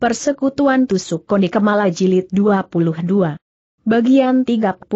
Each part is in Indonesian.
Persekutuan Tusuk Koni Kemala Jilid 22. Bagian 39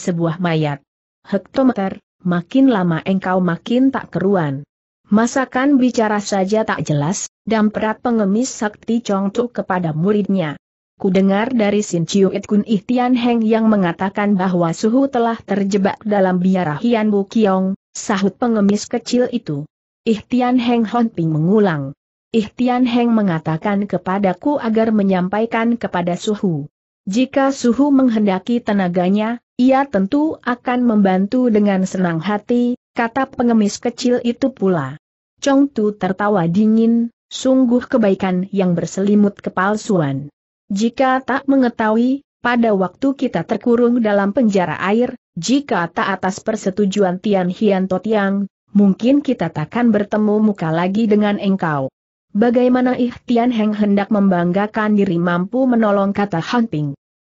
Sebuah Mayat. Hektometer, makin lama engkau makin tak keruan. Masakan bicara saja tak jelas, Dan perat pengemis sakti congtu kepada muridnya. Kudengar dari Sin Chiu It Kun Ihtian Heng yang mengatakan bahwa suhu telah terjebak dalam biara Hian Bu Kiong, sahut pengemis kecil itu. Ihtian Heng Hon Ping mengulang. Ihtian Heng mengatakan kepadaku agar menyampaikan kepada Suhu. Jika Suhu menghendaki tenaganya, ia tentu akan membantu dengan senang hati, kata pengemis kecil itu pula. Chong Tu tertawa dingin, sungguh kebaikan yang berselimut kepalsuan. Jika tak mengetahui, pada waktu kita terkurung dalam penjara air, jika tak atas persetujuan Tian Hian Totiang, mungkin kita takkan bertemu muka lagi dengan engkau. Bagaimana Ihtian Heng hendak membanggakan diri mampu menolong kata Han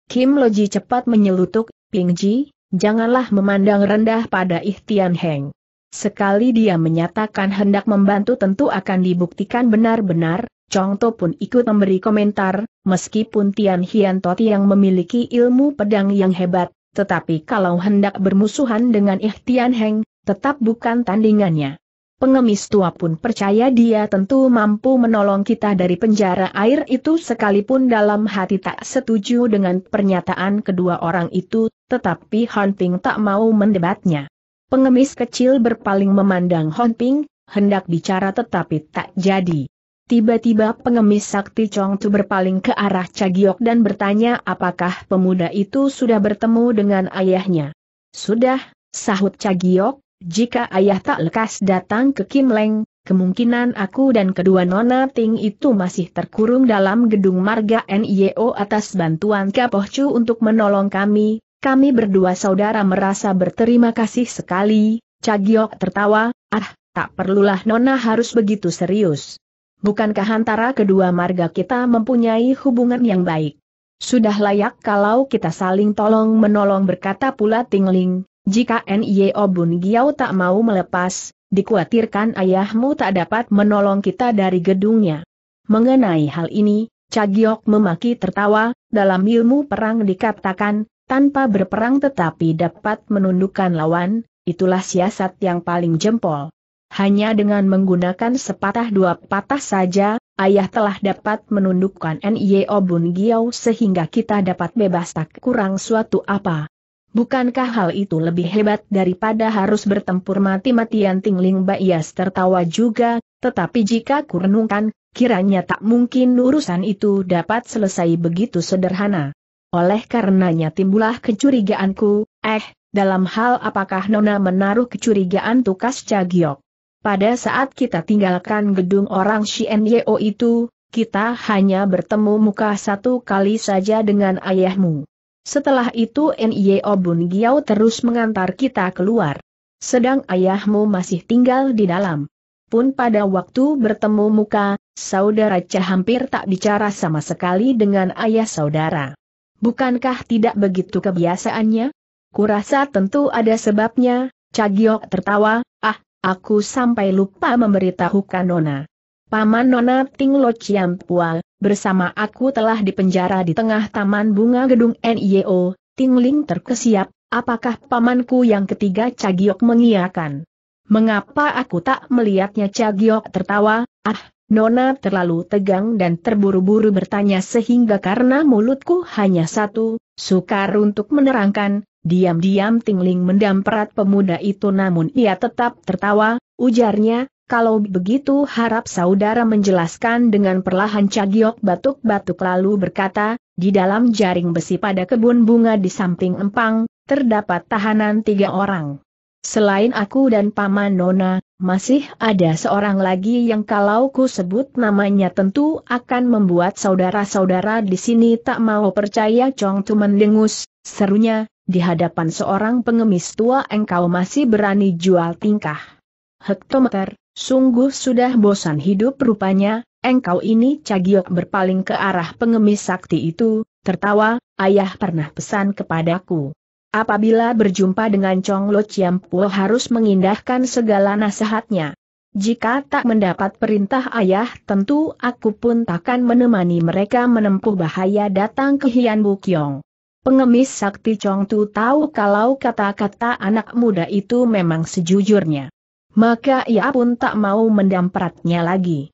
Kim Loji cepat menyelutuk, Ping Ji, janganlah memandang rendah pada Ihtian Heng. Sekali dia menyatakan hendak membantu tentu akan dibuktikan benar-benar, Chong To pun ikut memberi komentar, meskipun Tian Hian Toti yang memiliki ilmu pedang yang hebat, tetapi kalau hendak bermusuhan dengan Ihtian Heng, tetap bukan tandingannya. Pengemis tua pun percaya dia tentu mampu menolong kita dari penjara air itu sekalipun dalam hati tak setuju dengan pernyataan kedua orang itu, tetapi Hunting tak mau mendebatnya. Pengemis kecil berpaling memandang Hunting, hendak bicara tetapi tak jadi. Tiba-tiba pengemis sakti Chong Tu berpaling ke arah Cagiok dan bertanya apakah pemuda itu sudah bertemu dengan ayahnya. Sudah, sahut Cagiok, jika ayah tak lekas datang ke Kim Leng, kemungkinan aku dan kedua nona Ting itu masih terkurung dalam gedung marga NIO atas bantuan Chu untuk menolong kami. Kami berdua saudara merasa berterima kasih sekali. Cagiok tertawa, ah, tak perlulah nona harus begitu serius. Bukankah antara kedua marga kita mempunyai hubungan yang baik? Sudah layak kalau kita saling tolong menolong berkata pula Tingling, jika Nio Bun Giao tak mau melepas, dikhawatirkan ayahmu tak dapat menolong kita dari gedungnya. Mengenai hal ini, Cagiok memaki tertawa, dalam ilmu perang dikatakan, tanpa berperang tetapi dapat menundukkan lawan, itulah siasat yang paling jempol. Hanya dengan menggunakan sepatah dua patah saja, ayah telah dapat menundukkan Nio Bun Giao sehingga kita dapat bebas tak kurang suatu apa. Bukankah hal itu lebih hebat daripada harus bertempur mati-matian Tingling Baias tertawa juga, tetapi jika kurenungkan, kiranya tak mungkin urusan itu dapat selesai begitu sederhana. Oleh karenanya timbulah kecurigaanku, eh, dalam hal apakah Nona menaruh kecurigaan tukas Cagiok. Pada saat kita tinggalkan gedung orang Shien itu, kita hanya bertemu muka satu kali saja dengan ayahmu. Setelah itu Nio e Obun Giao terus mengantar kita keluar. Sedang ayahmu masih tinggal di dalam. Pun pada waktu bertemu muka, saudara Cha hampir tak bicara sama sekali dengan ayah saudara. Bukankah tidak begitu kebiasaannya? Kurasa tentu ada sebabnya, Cagiok tertawa, ah, aku sampai lupa memberitahukan Nona. Paman Nona Ting Lo Chiam Pua, bersama aku telah dipenjara di tengah taman bunga gedung NIO, Tingling terkesiap, apakah pamanku yang ketiga Cagiok mengiakan. Mengapa aku tak melihatnya Cagiok tertawa, ah, Nona terlalu tegang dan terburu-buru bertanya sehingga karena mulutku hanya satu, sukar untuk menerangkan, diam-diam Tingling mendamperat pemuda itu namun ia tetap tertawa, ujarnya, kalau begitu harap saudara menjelaskan dengan perlahan Cagiok batuk-batuk lalu berkata, di dalam jaring besi pada kebun bunga di samping empang, terdapat tahanan tiga orang. Selain aku dan Paman Nona, masih ada seorang lagi yang kalau ku sebut namanya tentu akan membuat saudara-saudara di sini tak mau percaya Chong Tu mendengus, serunya, di hadapan seorang pengemis tua engkau masih berani jual tingkah. Hektometer, Sungguh sudah bosan hidup rupanya, engkau ini Cagiok berpaling ke arah pengemis sakti itu, tertawa, ayah pernah pesan kepadaku. Apabila berjumpa dengan Chong Lo Chiam Puo harus mengindahkan segala nasihatnya. Jika tak mendapat perintah ayah tentu aku pun takkan menemani mereka menempuh bahaya datang ke Hian Bukyong. Pengemis sakti Chong Tu tahu kalau kata-kata anak muda itu memang sejujurnya maka ia pun tak mau mendampratnya lagi.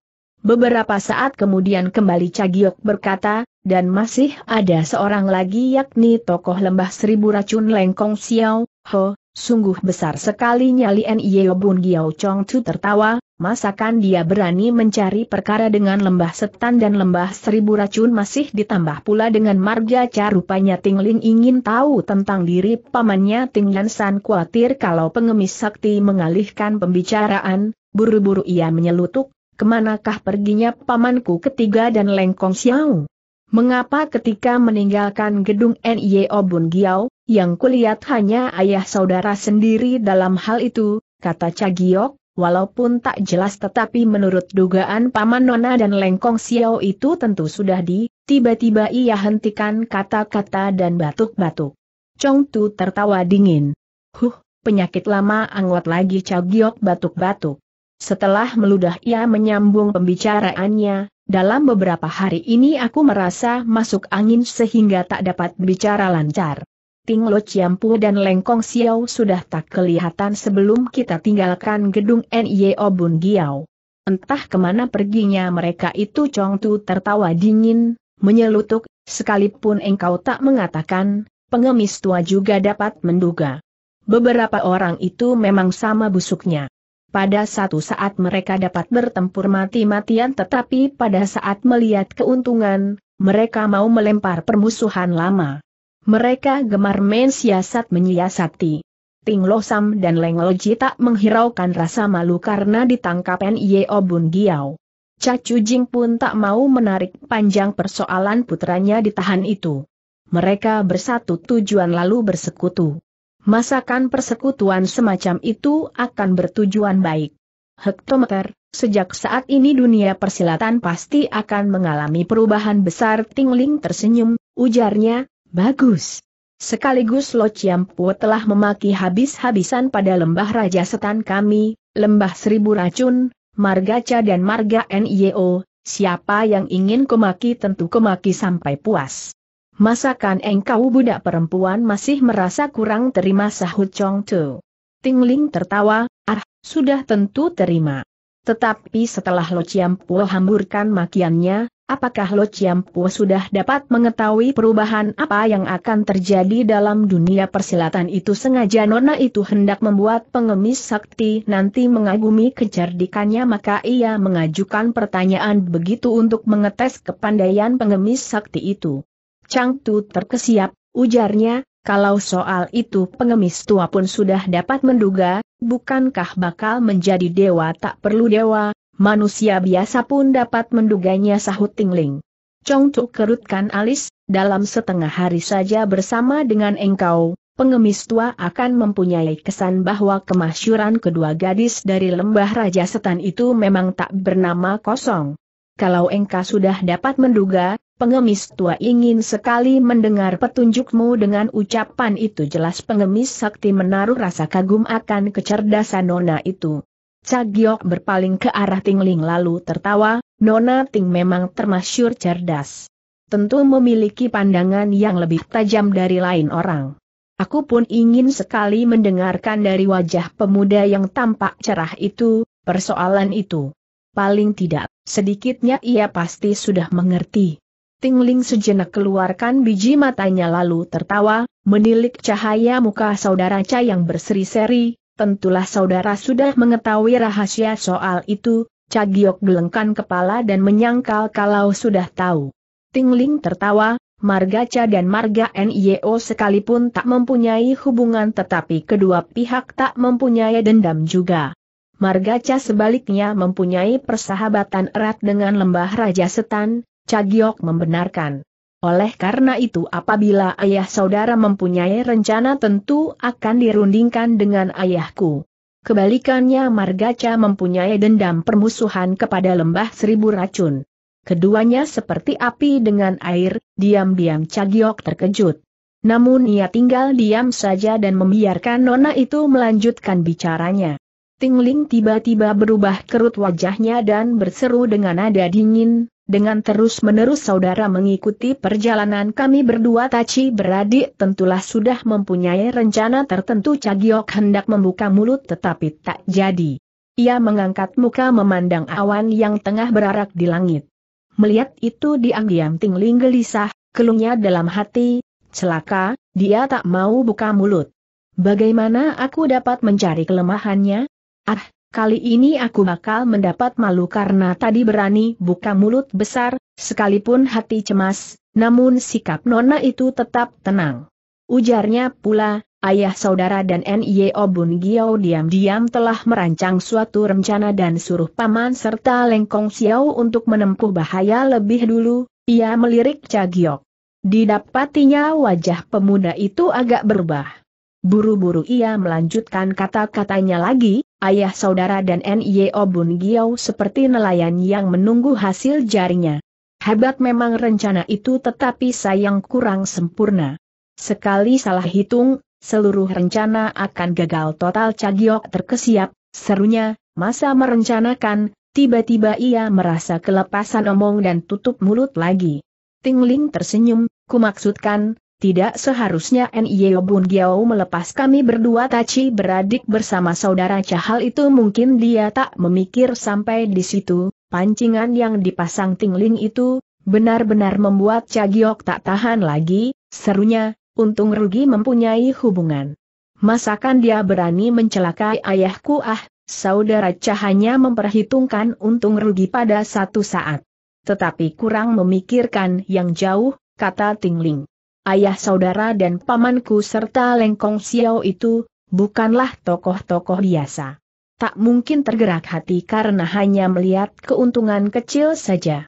Beberapa saat kemudian kembali Cagiok berkata, dan masih ada seorang lagi yakni tokoh lembah seribu racun lengkong Xiao, Ho, sungguh besar sekali nyali Nio Bun Giao Chong Chu tertawa, masakan dia berani mencari perkara dengan lembah setan dan lembah seribu racun masih ditambah pula dengan marga carupanya rupanya Tingling ingin tahu tentang diri pamannya Tinglan San khawatir kalau pengemis sakti mengalihkan pembicaraan, buru-buru ia menyelutuk, kemanakah perginya pamanku ketiga dan Lengkong Xiao? Mengapa ketika meninggalkan gedung NIO Bun giao yang kulihat hanya ayah saudara sendiri dalam hal itu, kata Cagiok, walaupun tak jelas tetapi menurut dugaan Paman Nona dan Lengkong Xiao itu tentu sudah di, tiba-tiba ia hentikan kata-kata dan batuk-batuk. Chong Tu tertawa dingin. Huh, penyakit lama anggot lagi Cagiok batuk-batuk. Setelah meludah ia menyambung pembicaraannya, dalam beberapa hari ini aku merasa masuk angin sehingga tak dapat bicara lancar. Ting Lo Ciampu dan Lengkong Xiao sudah tak kelihatan sebelum kita tinggalkan gedung NIO Bun Giao. Entah kemana perginya mereka itu Chong Tu tertawa dingin, menyelutuk, sekalipun engkau tak mengatakan, pengemis tua juga dapat menduga. Beberapa orang itu memang sama busuknya. Pada satu saat mereka dapat bertempur mati-matian tetapi pada saat melihat keuntungan, mereka mau melempar permusuhan lama. Mereka gemar main siasat menyiasati. Ting Losam dan Leng Lo tak menghiraukan rasa malu karena ditangkap N.I.O. Bun Giau. Cacu Jing pun tak mau menarik panjang persoalan putranya ditahan itu. Mereka bersatu tujuan lalu bersekutu. Masakan persekutuan semacam itu akan bertujuan baik. Hektometer, sejak saat ini dunia persilatan pasti akan mengalami perubahan besar Tingling tersenyum, ujarnya, Bagus. Sekaligus Lo Chiampu telah memaki habis-habisan pada lembah Raja Setan kami, lembah Seribu Racun, Marga Ca dan Marga NIO, siapa yang ingin kumaki tentu kumaki sampai puas. Masakan engkau budak perempuan masih merasa kurang terima sahut Chong Tu. Tingling tertawa, ah, sudah tentu terima. Tetapi setelah Lo Chiampu hamburkan makiannya, Apakah Lo Chiampu sudah dapat mengetahui perubahan apa yang akan terjadi dalam dunia persilatan itu sengaja Nona itu hendak membuat pengemis sakti nanti mengagumi kecerdikannya maka ia mengajukan pertanyaan begitu untuk mengetes kepandaian pengemis sakti itu. Chang Tu terkesiap, ujarnya, kalau soal itu pengemis tua pun sudah dapat menduga, bukankah bakal menjadi dewa tak perlu dewa, Manusia biasa pun dapat menduganya sahut Tingling. Chong Tuk kerutkan alis, dalam setengah hari saja bersama dengan engkau, pengemis tua akan mempunyai kesan bahwa kemasyuran kedua gadis dari lembah Raja Setan itu memang tak bernama kosong. Kalau engkau sudah dapat menduga, pengemis tua ingin sekali mendengar petunjukmu dengan ucapan itu jelas pengemis sakti menaruh rasa kagum akan kecerdasan nona itu. Cagiok berpaling ke arah Tingling lalu tertawa, Nona Ting memang termasyur cerdas. Tentu memiliki pandangan yang lebih tajam dari lain orang. Aku pun ingin sekali mendengarkan dari wajah pemuda yang tampak cerah itu, persoalan itu. Paling tidak, sedikitnya ia pasti sudah mengerti. Tingling sejenak keluarkan biji matanya lalu tertawa, menilik cahaya muka saudara Cha yang berseri-seri, tentulah saudara sudah mengetahui rahasia soal itu, Cagiok gelengkan kepala dan menyangkal kalau sudah tahu. Tingling tertawa, Marga Ca dan Marga NIO sekalipun tak mempunyai hubungan tetapi kedua pihak tak mempunyai dendam juga. Marga Ca sebaliknya mempunyai persahabatan erat dengan Lembah Raja Setan, Cagiok membenarkan. Oleh karena itu apabila ayah saudara mempunyai rencana tentu akan dirundingkan dengan ayahku. Kebalikannya Margaca mempunyai dendam permusuhan kepada lembah seribu racun. Keduanya seperti api dengan air, diam-diam Cagiok terkejut. Namun ia tinggal diam saja dan membiarkan Nona itu melanjutkan bicaranya. Tingling tiba-tiba berubah kerut wajahnya dan berseru dengan nada dingin, dengan terus-menerus saudara mengikuti perjalanan kami berdua Taci beradik tentulah sudah mempunyai rencana tertentu Cagiok hendak membuka mulut tetapi tak jadi. Ia mengangkat muka memandang awan yang tengah berarak di langit. Melihat itu diam-diam Tingling gelisah, keluhnya dalam hati, celaka, dia tak mau buka mulut. Bagaimana aku dapat mencari kelemahannya? Ah, kali ini aku bakal mendapat malu karena tadi berani buka mulut besar, sekalipun hati cemas, namun sikap Nona itu tetap tenang. Ujarnya pula, ayah saudara dan N.I.O. Bun Giao diam-diam telah merancang suatu rencana dan suruh paman serta Lengkong Xiao untuk menempuh bahaya lebih dulu, ia melirik Cagiok. Didapatinya wajah pemuda itu agak berubah. Buru-buru ia melanjutkan kata-katanya lagi, ayah saudara dan N.Y.O. Bun Giau seperti nelayan yang menunggu hasil jarinya. Hebat memang rencana itu tetapi sayang kurang sempurna. Sekali salah hitung, seluruh rencana akan gagal total Cagiok terkesiap, serunya, masa merencanakan, tiba-tiba ia merasa kelepasan omong dan tutup mulut lagi. Tingling tersenyum, kumaksudkan, tidak seharusnya N.Y. Bun Giao melepas kami berdua Taci beradik bersama saudara Cahal itu mungkin dia tak memikir sampai di situ, pancingan yang dipasang tingling itu, benar-benar membuat Cagiok tak tahan lagi, serunya, untung rugi mempunyai hubungan. Masakan dia berani mencelakai ayahku ah, saudara Cahanya memperhitungkan untung rugi pada satu saat. Tetapi kurang memikirkan yang jauh, kata Tingling ayah saudara dan pamanku serta Lengkong Xiao itu, bukanlah tokoh-tokoh biasa. Tak mungkin tergerak hati karena hanya melihat keuntungan kecil saja.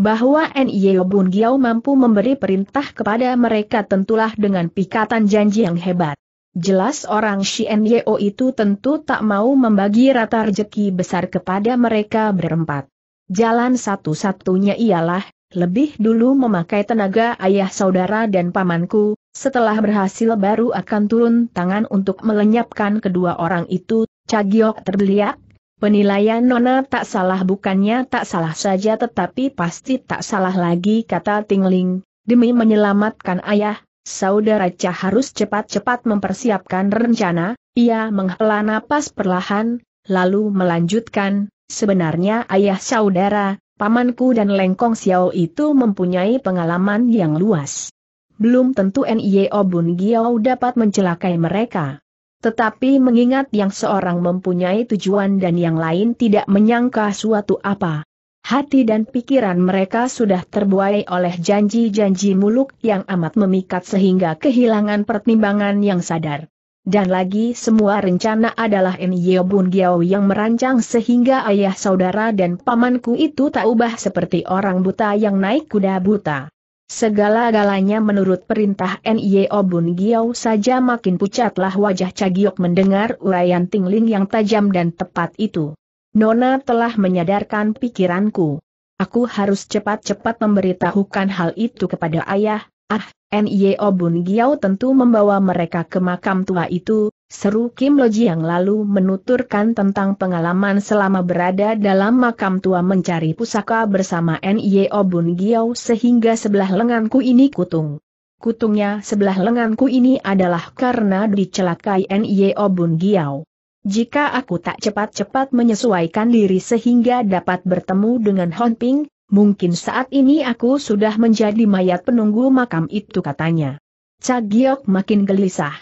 Bahwa Nio Bun Giao mampu memberi perintah kepada mereka tentulah dengan pikatan janji yang hebat. Jelas orang Shien itu tentu tak mau membagi rata rejeki besar kepada mereka berempat. Jalan satu-satunya ialah lebih dulu memakai tenaga ayah saudara dan pamanku, setelah berhasil baru akan turun tangan untuk melenyapkan kedua orang itu, Cagiok terbeliak. Penilaian Nona tak salah bukannya tak salah saja tetapi pasti tak salah lagi kata Tingling, demi menyelamatkan ayah, saudara cah harus cepat-cepat mempersiapkan rencana, ia menghela napas perlahan, lalu melanjutkan, sebenarnya ayah saudara, pamanku dan Lengkong Xiao itu mempunyai pengalaman yang luas. Belum tentu NIO Bun Giao dapat mencelakai mereka. Tetapi mengingat yang seorang mempunyai tujuan dan yang lain tidak menyangka suatu apa. Hati dan pikiran mereka sudah terbuai oleh janji-janji muluk yang amat memikat sehingga kehilangan pertimbangan yang sadar. Dan lagi semua rencana adalah Enyo Bun Giao yang merancang sehingga ayah saudara dan pamanku itu tak ubah seperti orang buta yang naik kuda buta. Segala-galanya menurut perintah Nio Bun Giao saja makin pucatlah wajah Cagiok mendengar uraian tingling yang tajam dan tepat itu. Nona telah menyadarkan pikiranku. Aku harus cepat-cepat memberitahukan hal itu kepada ayah, ah, NIO Bun Giao tentu membawa mereka ke makam tua itu, seru Kim Loji yang lalu menuturkan tentang pengalaman selama berada dalam makam tua mencari pusaka bersama NIO Bun Giao sehingga sebelah lenganku ini kutung. Kutungnya sebelah lenganku ini adalah karena dicelakai NIO Bun Giao. Jika aku tak cepat-cepat menyesuaikan diri sehingga dapat bertemu dengan Hon Ping, Mungkin saat ini aku sudah menjadi mayat penunggu makam itu katanya. Cagiok makin gelisah.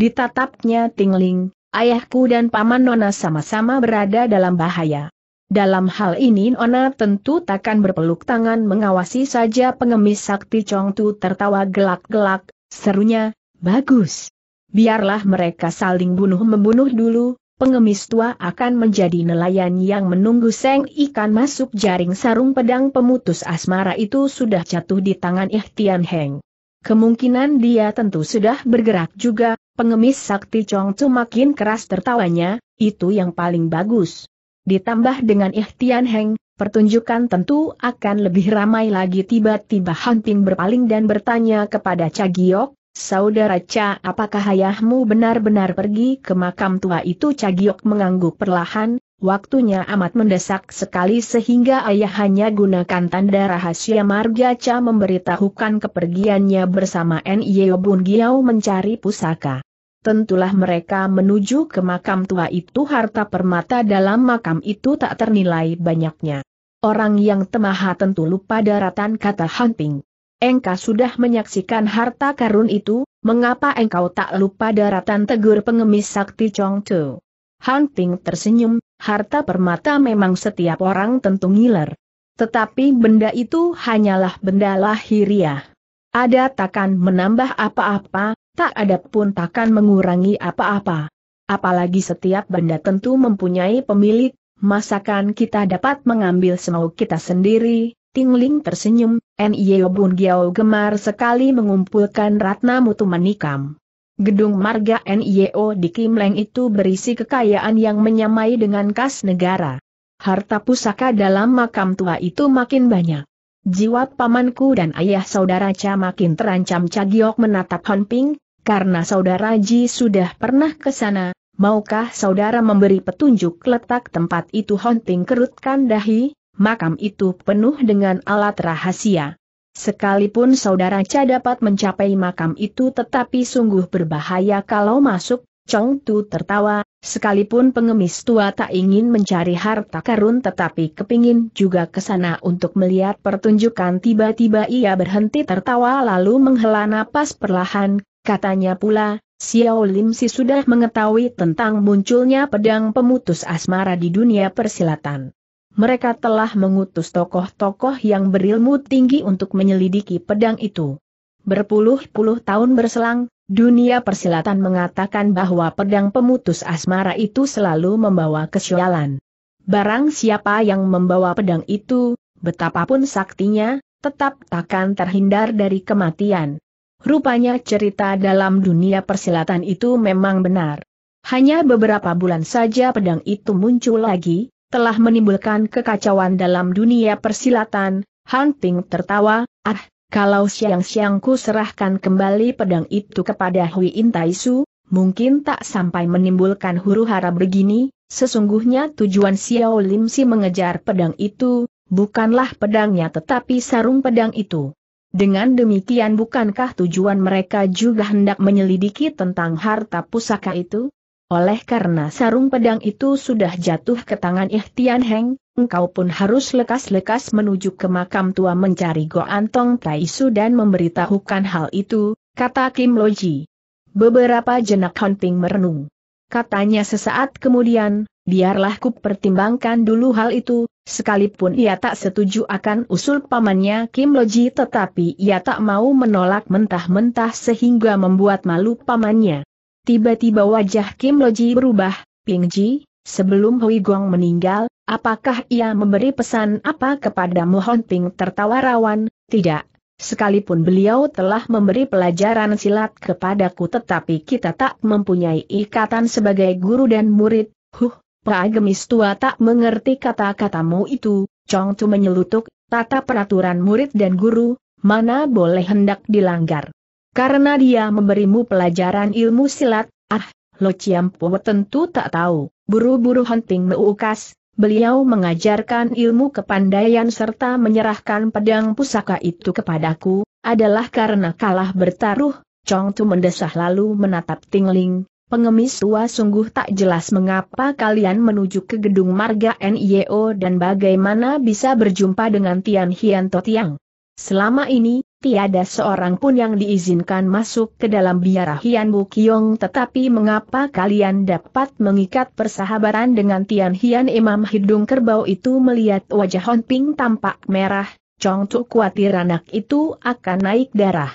Ditatapnya tingling, ayahku dan paman Nona sama-sama berada dalam bahaya. Dalam hal ini Nona tentu takkan berpeluk tangan mengawasi saja pengemis sakti Chongtu tertawa gelak-gelak, serunya, bagus. Biarlah mereka saling bunuh-membunuh dulu, pengemis tua akan menjadi nelayan yang menunggu seng ikan masuk jaring sarung pedang pemutus asmara itu sudah jatuh di tangan Ihtian Heng. Kemungkinan dia tentu sudah bergerak juga, pengemis sakti Chongcu makin keras tertawanya, itu yang paling bagus. Ditambah dengan Ihtian Heng, pertunjukan tentu akan lebih ramai lagi tiba-tiba Hanting berpaling dan bertanya kepada Cagiok, Saudara Cha apakah ayahmu benar-benar pergi ke makam tua itu Cagiok mengangguk perlahan, waktunya amat mendesak sekali sehingga ayah hanya gunakan tanda rahasia marga Cha memberitahukan kepergiannya bersama N.Y.O. Bun Giau mencari pusaka. Tentulah mereka menuju ke makam tua itu harta permata dalam makam itu tak ternilai banyaknya. Orang yang temaha tentu lupa daratan kata Hanping. Engkau sudah menyaksikan harta karun itu, mengapa engkau tak lupa daratan tegur pengemis sakti Tu? Han Ping tersenyum, harta permata memang setiap orang tentu ngiler. Tetapi benda itu hanyalah benda lahiriah. Ada takkan menambah apa-apa, tak ada pun takkan mengurangi apa-apa. Apalagi setiap benda tentu mempunyai pemilik, masakan kita dapat mengambil semau kita sendiri, Tingling tersenyum, N.I.O. Bun Giao gemar sekali mengumpulkan Ratna Mutu Manikam. Gedung marga NIO di Kim Leng itu berisi kekayaan yang menyamai dengan kas negara. Harta pusaka dalam makam tua itu makin banyak. Jiwa pamanku dan ayah saudara Cha makin terancam Cagiok menatap Honping, karena saudara Ji sudah pernah ke sana, maukah saudara memberi petunjuk letak tempat itu Honping kerutkan dahi, makam itu penuh dengan alat rahasia. Sekalipun saudara Cha dapat mencapai makam itu tetapi sungguh berbahaya kalau masuk, Chong Tu tertawa, sekalipun pengemis tua tak ingin mencari harta karun tetapi kepingin juga ke sana untuk melihat pertunjukan tiba-tiba ia berhenti tertawa lalu menghela napas perlahan, katanya pula, Xiao Lim Si sudah mengetahui tentang munculnya pedang pemutus asmara di dunia persilatan mereka telah mengutus tokoh-tokoh yang berilmu tinggi untuk menyelidiki pedang itu. Berpuluh-puluh tahun berselang, dunia persilatan mengatakan bahwa pedang pemutus asmara itu selalu membawa kesialan. Barang siapa yang membawa pedang itu, betapapun saktinya, tetap takkan terhindar dari kematian. Rupanya cerita dalam dunia persilatan itu memang benar. Hanya beberapa bulan saja pedang itu muncul lagi, telah menimbulkan kekacauan dalam dunia persilatan, Han Ping tertawa, ah, kalau siang-siangku serahkan kembali pedang itu kepada Hui Intaisu, mungkin tak sampai menimbulkan huru hara begini, sesungguhnya tujuan Xiao Lim Si mengejar pedang itu, bukanlah pedangnya tetapi sarung pedang itu. Dengan demikian bukankah tujuan mereka juga hendak menyelidiki tentang harta pusaka itu? Oleh karena sarung pedang itu sudah jatuh ke tangan Ihtian Heng, engkau pun harus lekas-lekas menuju ke makam tua mencari Go Antong Taisu dan memberitahukan hal itu, kata Kim Loji. Beberapa jenak hunting merenung. Katanya sesaat kemudian, biarlah ku pertimbangkan dulu hal itu, sekalipun ia tak setuju akan usul pamannya Kim Loji tetapi ia tak mau menolak mentah-mentah sehingga membuat malu pamannya. Tiba-tiba wajah Kim Loji berubah, Ping Ji, sebelum Hui Guang meninggal, apakah ia memberi pesan apa kepada Mohon Ping tertawa rawan, tidak. Sekalipun beliau telah memberi pelajaran silat kepadaku tetapi kita tak mempunyai ikatan sebagai guru dan murid, huh, Pak Gemis tua tak mengerti kata-katamu itu, Chong Tu menyelutuk, tata peraturan murid dan guru, mana boleh hendak dilanggar. Karena dia memberimu pelajaran ilmu silat, ah, Lo Ciampu tentu tak tahu, buru-buru hunting meukas, beliau mengajarkan ilmu kepandaian serta menyerahkan pedang pusaka itu kepadaku, adalah karena kalah bertaruh, Chong Tu mendesah lalu menatap Tingling, Pengemis tua sungguh tak jelas mengapa kalian menuju ke gedung marga NIO dan bagaimana bisa berjumpa dengan Tian Hian Totiang. Selama ini, Tiada seorang pun yang diizinkan masuk ke dalam biara Hian Bu tetapi mengapa kalian dapat mengikat persahabatan dengan Tian Hian Imam Hidung Kerbau itu melihat wajah Hon Ping tampak merah, Chong Tu khawatir anak itu akan naik darah.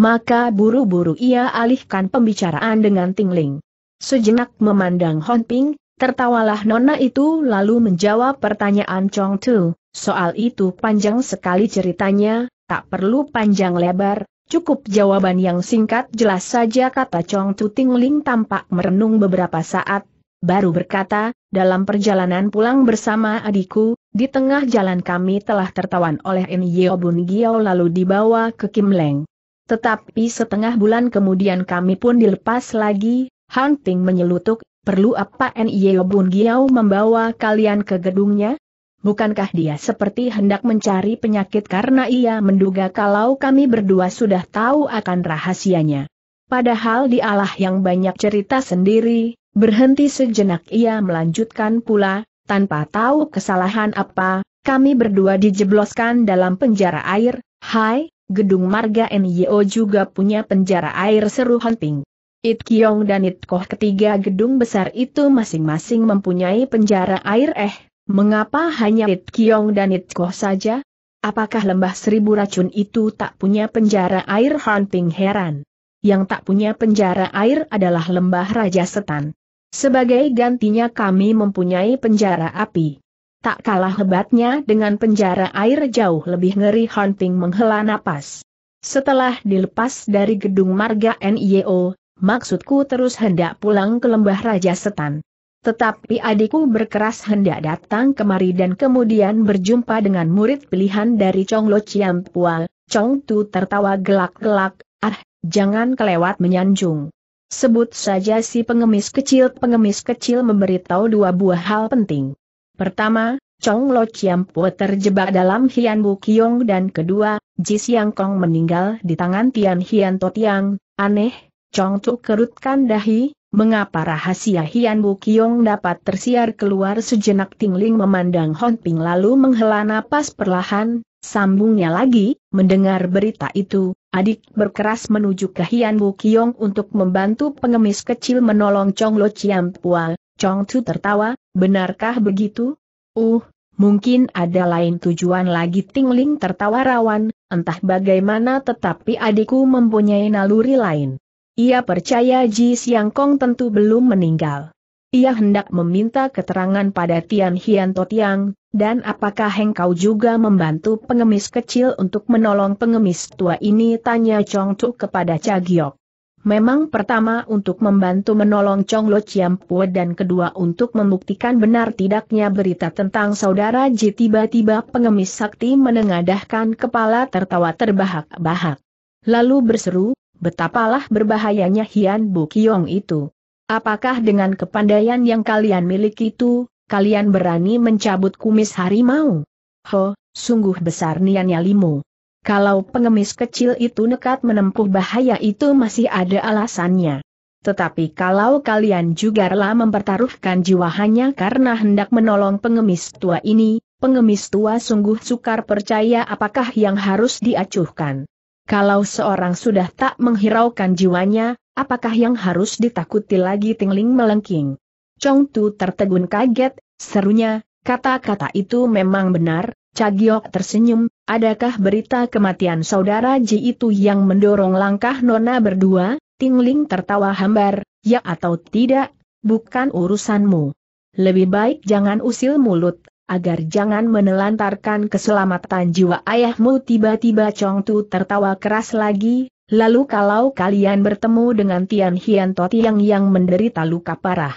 Maka buru-buru ia alihkan pembicaraan dengan Tingling. Sejenak memandang Hon Ping, tertawalah nona itu lalu menjawab pertanyaan Chong Tu, soal itu panjang sekali ceritanya, tak perlu panjang lebar, cukup jawaban yang singkat jelas saja kata Chong Tu Ting Ling tampak merenung beberapa saat, baru berkata, dalam perjalanan pulang bersama adikku, di tengah jalan kami telah tertawan oleh N. Yeo Bun Giao lalu dibawa ke Kim Leng. Tetapi setengah bulan kemudian kami pun dilepas lagi, Hunting menyelutuk, perlu apa N. Yeo Bun Giao membawa kalian ke gedungnya? Bukankah dia seperti hendak mencari penyakit karena ia menduga kalau kami berdua sudah tahu akan rahasianya? Padahal dialah yang banyak cerita sendiri, berhenti sejenak ia melanjutkan pula, tanpa tahu kesalahan apa, kami berdua dijebloskan dalam penjara air, hai, gedung marga NYO juga punya penjara air seru hunting. It Kiong dan It Koh ketiga gedung besar itu masing-masing mempunyai penjara air eh, Mengapa hanya It Kiong dan It Koh saja? Apakah lembah seribu racun itu tak punya penjara air Hunting heran? Yang tak punya penjara air adalah lembah Raja Setan. Sebagai gantinya kami mempunyai penjara api. Tak kalah hebatnya dengan penjara air jauh lebih ngeri Hunting menghela napas. Setelah dilepas dari gedung marga NIO, maksudku terus hendak pulang ke lembah Raja Setan. Tetapi adikku berkeras hendak datang kemari dan kemudian berjumpa dengan murid pilihan dari Chong Lo Chiam Pual. Chong Tu tertawa gelak-gelak, ah, jangan kelewat menyanjung. Sebut saja si pengemis kecil. Pengemis kecil memberitahu dua buah hal penting. Pertama, Chong Lo Chiam Pual terjebak dalam Hian Bu Kiong dan kedua, Ji Siang Kong meninggal di tangan Tian Hian To Tiang. Aneh, Chong Tu kerutkan dahi, Mengapa rahasia Hian Bu Kiong dapat tersiar keluar sejenak Tingling memandang Hon Ping lalu menghela napas perlahan, sambungnya lagi, mendengar berita itu, adik berkeras menuju ke Hian Bu Kiong untuk membantu pengemis kecil menolong Chong Lo Chiam Pua. Chong Tu tertawa, benarkah begitu? Uh, mungkin ada lain tujuan lagi Tingling tertawa rawan, entah bagaimana tetapi adikku mempunyai naluri lain. Ia percaya Ji Siang Kong tentu belum meninggal. Ia hendak meminta keterangan pada Tian Hian Totiang, dan apakah engkau juga membantu pengemis kecil untuk menolong pengemis tua ini tanya Chong Tu kepada Cha Giok. Memang pertama untuk membantu menolong Chong Lo Pue dan kedua untuk membuktikan benar tidaknya berita tentang saudara Ji tiba-tiba pengemis sakti menengadahkan kepala tertawa terbahak-bahak. Lalu berseru, betapalah berbahayanya Hian Bukiong itu. Apakah dengan kepandaian yang kalian miliki itu, kalian berani mencabut kumis harimau? Ho, sungguh besar niannya limu. Kalau pengemis kecil itu nekat menempuh bahaya itu masih ada alasannya. Tetapi kalau kalian juga rela mempertaruhkan jiwa hanya karena hendak menolong pengemis tua ini, pengemis tua sungguh sukar percaya apakah yang harus diacuhkan. Kalau seorang sudah tak menghiraukan jiwanya, apakah yang harus ditakuti lagi tingling melengking? Chong Tu tertegun kaget, serunya, kata-kata itu memang benar, Cagiok tersenyum, adakah berita kematian saudara Ji itu yang mendorong langkah nona berdua? Tingling tertawa hambar, ya atau tidak, bukan urusanmu. Lebih baik jangan usil mulut, agar jangan menelantarkan keselamatan jiwa ayahmu tiba-tiba Chong Tu tertawa keras lagi, lalu kalau kalian bertemu dengan Tian Hian Totiang yang menderita luka parah.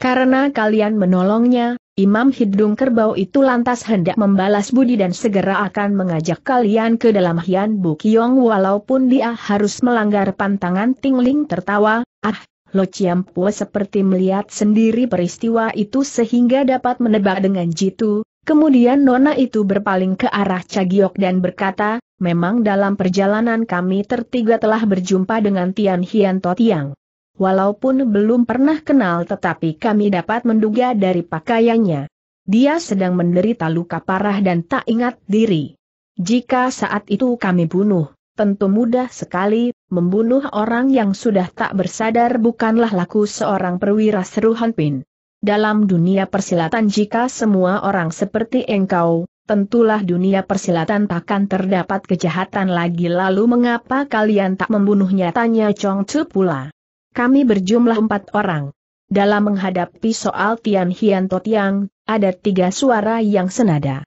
Karena kalian menolongnya, Imam Hidung Kerbau itu lantas hendak membalas budi dan segera akan mengajak kalian ke dalam Hian Bukiong walaupun dia harus melanggar pantangan Tingling tertawa, ah, Lo Chiampo seperti melihat sendiri peristiwa itu sehingga dapat menebak dengan jitu, kemudian Nona itu berpaling ke arah Cagiok dan berkata, memang dalam perjalanan kami tertiga telah berjumpa dengan Tian Hian Tiang. Walaupun belum pernah kenal tetapi kami dapat menduga dari pakaiannya. Dia sedang menderita luka parah dan tak ingat diri. Jika saat itu kami bunuh, tentu mudah sekali, membunuh orang yang sudah tak bersadar bukanlah laku seorang perwira seru Hanpin. Dalam dunia persilatan jika semua orang seperti engkau, tentulah dunia persilatan takkan terdapat kejahatan lagi lalu mengapa kalian tak membunuhnya tanya Chong Tzu pula. Kami berjumlah empat orang. Dalam menghadapi soal Tian Hian yang, ada tiga suara yang senada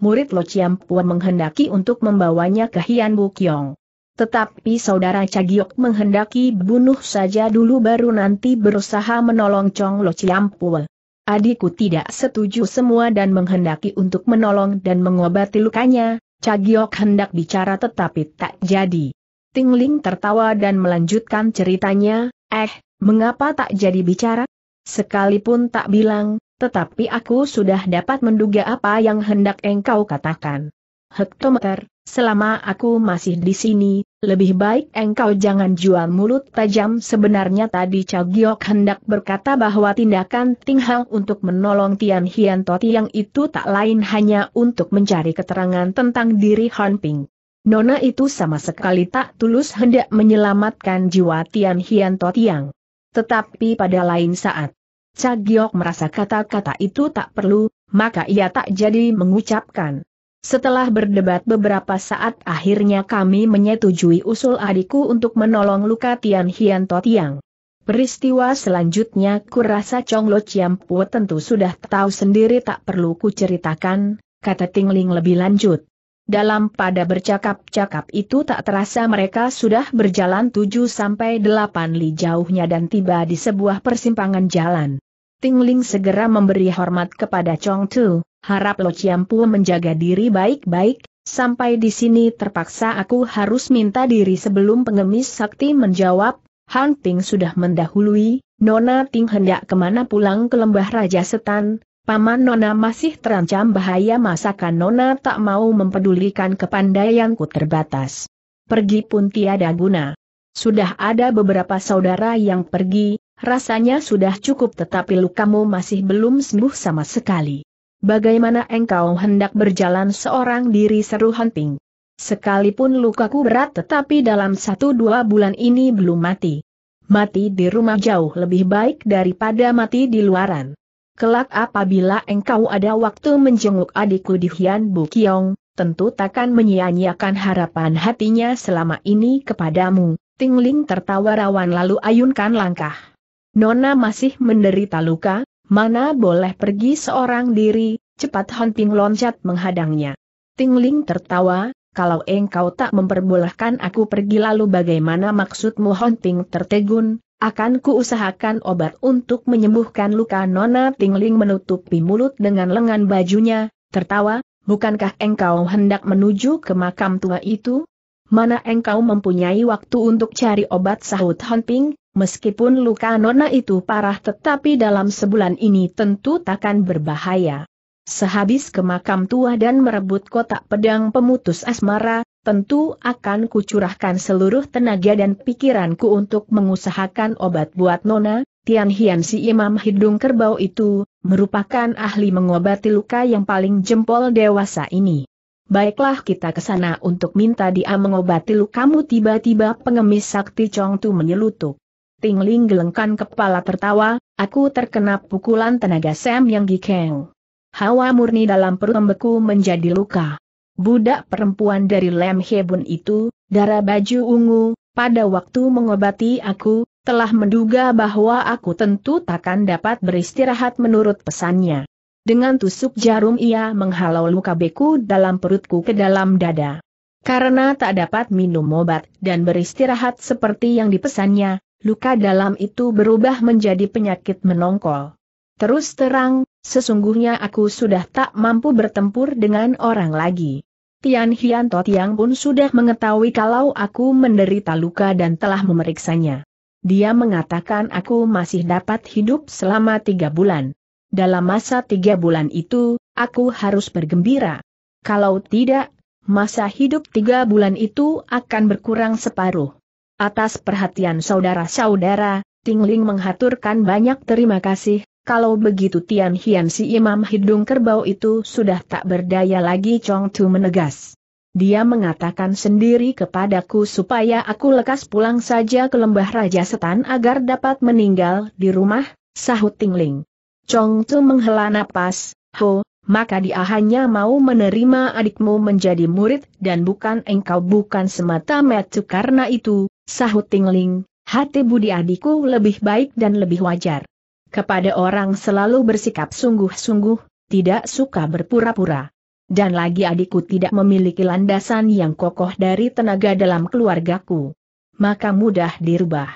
murid Lo Chiam Pua menghendaki untuk membawanya ke Hian bu kiong. Tetapi saudara Cagiok menghendaki bunuh saja dulu baru nanti berusaha menolong Chong Lo Ciampul. Adikku tidak setuju semua dan menghendaki untuk menolong dan mengobati lukanya, Cagiok hendak bicara tetapi tak jadi. Tingling tertawa dan melanjutkan ceritanya, eh, mengapa tak jadi bicara? Sekalipun tak bilang, tetapi aku sudah dapat menduga apa yang hendak engkau katakan. Hektometer, selama aku masih di sini, lebih baik engkau jangan jual mulut tajam sebenarnya tadi Cagiok hendak berkata bahwa tindakan Ting untuk menolong Tian Hian Toti yang itu tak lain hanya untuk mencari keterangan tentang diri Han Ping. Nona itu sama sekali tak tulus hendak menyelamatkan jiwa Tian Hian yang. Tetapi pada lain saat, Cagiok merasa kata-kata itu tak perlu, maka ia tak jadi mengucapkan. Setelah berdebat beberapa saat akhirnya kami menyetujui usul adikku untuk menolong luka Tian Hian Tiang. Peristiwa selanjutnya kurasa Chiam Chiampu tentu sudah tahu sendiri tak perlu kuceritakan, kata Tingling lebih lanjut. Dalam pada bercakap-cakap itu tak terasa mereka sudah berjalan 7-8 li jauhnya dan tiba di sebuah persimpangan jalan. Tingling segera memberi hormat kepada Chong Tu harap Lo Ciampu menjaga diri baik-baik, sampai di sini terpaksa aku harus minta diri sebelum pengemis sakti menjawab, Han Ting sudah mendahului, Nona Ting hendak kemana pulang ke lembah Raja Setan, Paman Nona masih terancam bahaya masakan Nona tak mau mempedulikan kepandaianku terbatas. Pergi pun tiada guna. Sudah ada beberapa saudara yang pergi, rasanya sudah cukup tetapi lukamu masih belum sembuh sama sekali bagaimana engkau hendak berjalan seorang diri seru hunting. Sekalipun lukaku berat tetapi dalam satu dua bulan ini belum mati. Mati di rumah jauh lebih baik daripada mati di luaran. Kelak apabila engkau ada waktu menjenguk adikku di Hian Bukyong, tentu takkan menyia-nyiakan harapan hatinya selama ini kepadamu. Tingling tertawa rawan lalu ayunkan langkah. Nona masih menderita luka, Mana boleh pergi seorang diri, cepat hunting loncat menghadangnya. Tingling tertawa, kalau engkau tak memperbolehkan aku pergi lalu bagaimana maksudmu hunting tertegun, akan kuusahakan obat untuk menyembuhkan luka Nona Tingling menutupi mulut dengan lengan bajunya, tertawa, bukankah engkau hendak menuju ke makam tua itu? mana engkau mempunyai waktu untuk cari obat sahut Hanping, meskipun luka nona itu parah tetapi dalam sebulan ini tentu takkan berbahaya. Sehabis ke makam tua dan merebut kotak pedang pemutus asmara, tentu akan kucurahkan seluruh tenaga dan pikiranku untuk mengusahakan obat buat nona, Tian Hian si imam hidung kerbau itu, merupakan ahli mengobati luka yang paling jempol dewasa ini baiklah kita ke sana untuk minta dia mengobati lukamu tiba-tiba pengemis sakti Chong Tu menyelutuk. Tingling gelengkan kepala tertawa, aku terkena pukulan tenaga Sam yang gikeng. Hawa murni dalam perut membeku menjadi luka. Budak perempuan dari Lem Hebun itu, darah baju ungu, pada waktu mengobati aku, telah menduga bahwa aku tentu takkan dapat beristirahat menurut pesannya. Dengan tusuk jarum ia menghalau luka beku dalam perutku ke dalam dada. Karena tak dapat minum obat dan beristirahat seperti yang dipesannya, luka dalam itu berubah menjadi penyakit menongkol. Terus terang, sesungguhnya aku sudah tak mampu bertempur dengan orang lagi. Tian Hianto Tiang pun sudah mengetahui kalau aku menderita luka dan telah memeriksanya. Dia mengatakan aku masih dapat hidup selama tiga bulan dalam masa tiga bulan itu, aku harus bergembira. Kalau tidak, masa hidup tiga bulan itu akan berkurang separuh. Atas perhatian saudara-saudara, Tingling menghaturkan banyak terima kasih, kalau begitu Tian Hian si imam hidung kerbau itu sudah tak berdaya lagi Chong Tu menegas. Dia mengatakan sendiri kepadaku supaya aku lekas pulang saja ke lembah Raja Setan agar dapat meninggal di rumah, sahut Tingling. Chong Tu menghela napas, ho, maka dia hanya mau menerima adikmu menjadi murid dan bukan engkau bukan semata metu karena itu, sahut Tingling, hati budi adikku lebih baik dan lebih wajar. Kepada orang selalu bersikap sungguh-sungguh, tidak suka berpura-pura. Dan lagi adikku tidak memiliki landasan yang kokoh dari tenaga dalam keluargaku. Maka mudah dirubah.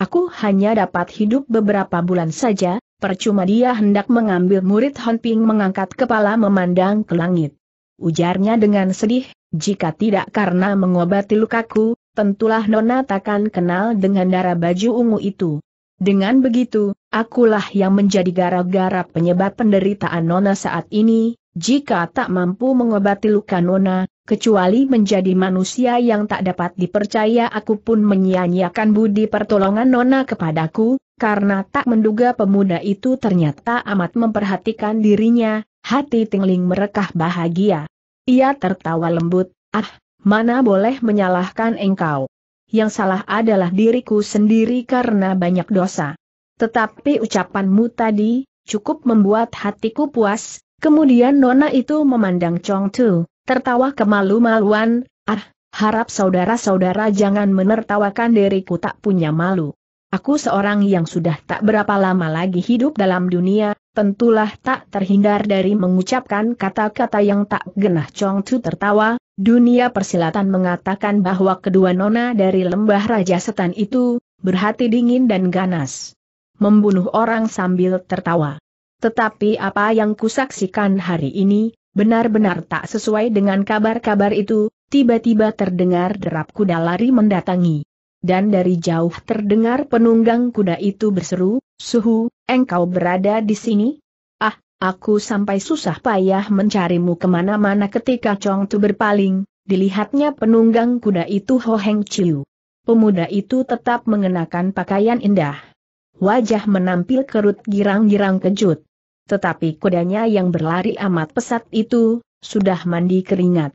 Aku hanya dapat hidup beberapa bulan saja, Percuma dia hendak mengambil murid Ping mengangkat kepala memandang ke langit. Ujarnya dengan sedih, jika tidak karena mengobati lukaku, tentulah Nona takkan kenal dengan darah baju ungu itu. Dengan begitu, akulah yang menjadi gara-gara penyebab penderitaan Nona saat ini, jika tak mampu mengobati luka Nona, kecuali menjadi manusia yang tak dapat dipercaya aku pun menyia-nyiakan budi pertolongan Nona kepadaku, karena tak menduga pemuda itu ternyata amat memperhatikan dirinya, hati tingling merekah bahagia. Ia tertawa lembut, ah, mana boleh menyalahkan engkau. Yang salah adalah diriku sendiri karena banyak dosa. Tetapi ucapanmu tadi, cukup membuat hatiku puas, kemudian Nona itu memandang Chong Tu, tertawa kemalu-maluan, ah, harap saudara-saudara jangan menertawakan diriku tak punya malu. Aku seorang yang sudah tak berapa lama lagi hidup dalam dunia, tentulah tak terhindar dari mengucapkan kata-kata yang tak genah Chong Chu tertawa, dunia persilatan mengatakan bahwa kedua nona dari lembah Raja Setan itu, berhati dingin dan ganas. Membunuh orang sambil tertawa. Tetapi apa yang kusaksikan hari ini, benar-benar tak sesuai dengan kabar-kabar itu, tiba-tiba terdengar derap kuda lari mendatangi dan dari jauh terdengar penunggang kuda itu berseru, Suhu, engkau berada di sini? Ah, aku sampai susah payah mencarimu kemana-mana ketika Chong Tu berpaling, dilihatnya penunggang kuda itu Ho Heng Chiu. Pemuda itu tetap mengenakan pakaian indah. Wajah menampil kerut girang-girang kejut. Tetapi kudanya yang berlari amat pesat itu, sudah mandi keringat.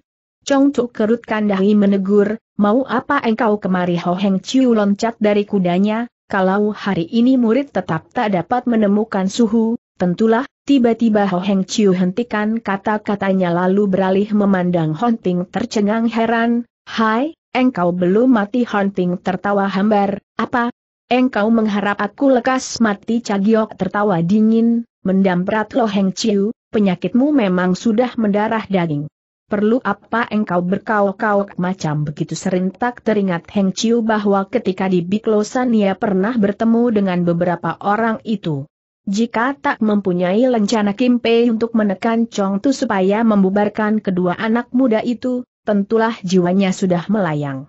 Chong Tuk kerutkan dahi menegur, mau apa engkau kemari Ho Heng Chiu loncat dari kudanya, kalau hari ini murid tetap tak dapat menemukan suhu, tentulah, tiba-tiba Ho Heng Chiu hentikan kata-katanya lalu beralih memandang Hon tercengang heran, Hai, engkau belum mati Hon tertawa hambar, apa? Engkau mengharap aku lekas mati Cagiok tertawa dingin, mendamprat Lo Heng Chiu, penyakitmu memang sudah mendarah daging. Perlu apa engkau berkau-kau macam begitu serentak teringat Heng Chiu bahwa ketika di Biklosan ia pernah bertemu dengan beberapa orang itu. Jika tak mempunyai lencana Kim Pei untuk menekan Chong Tu supaya membubarkan kedua anak muda itu, tentulah jiwanya sudah melayang.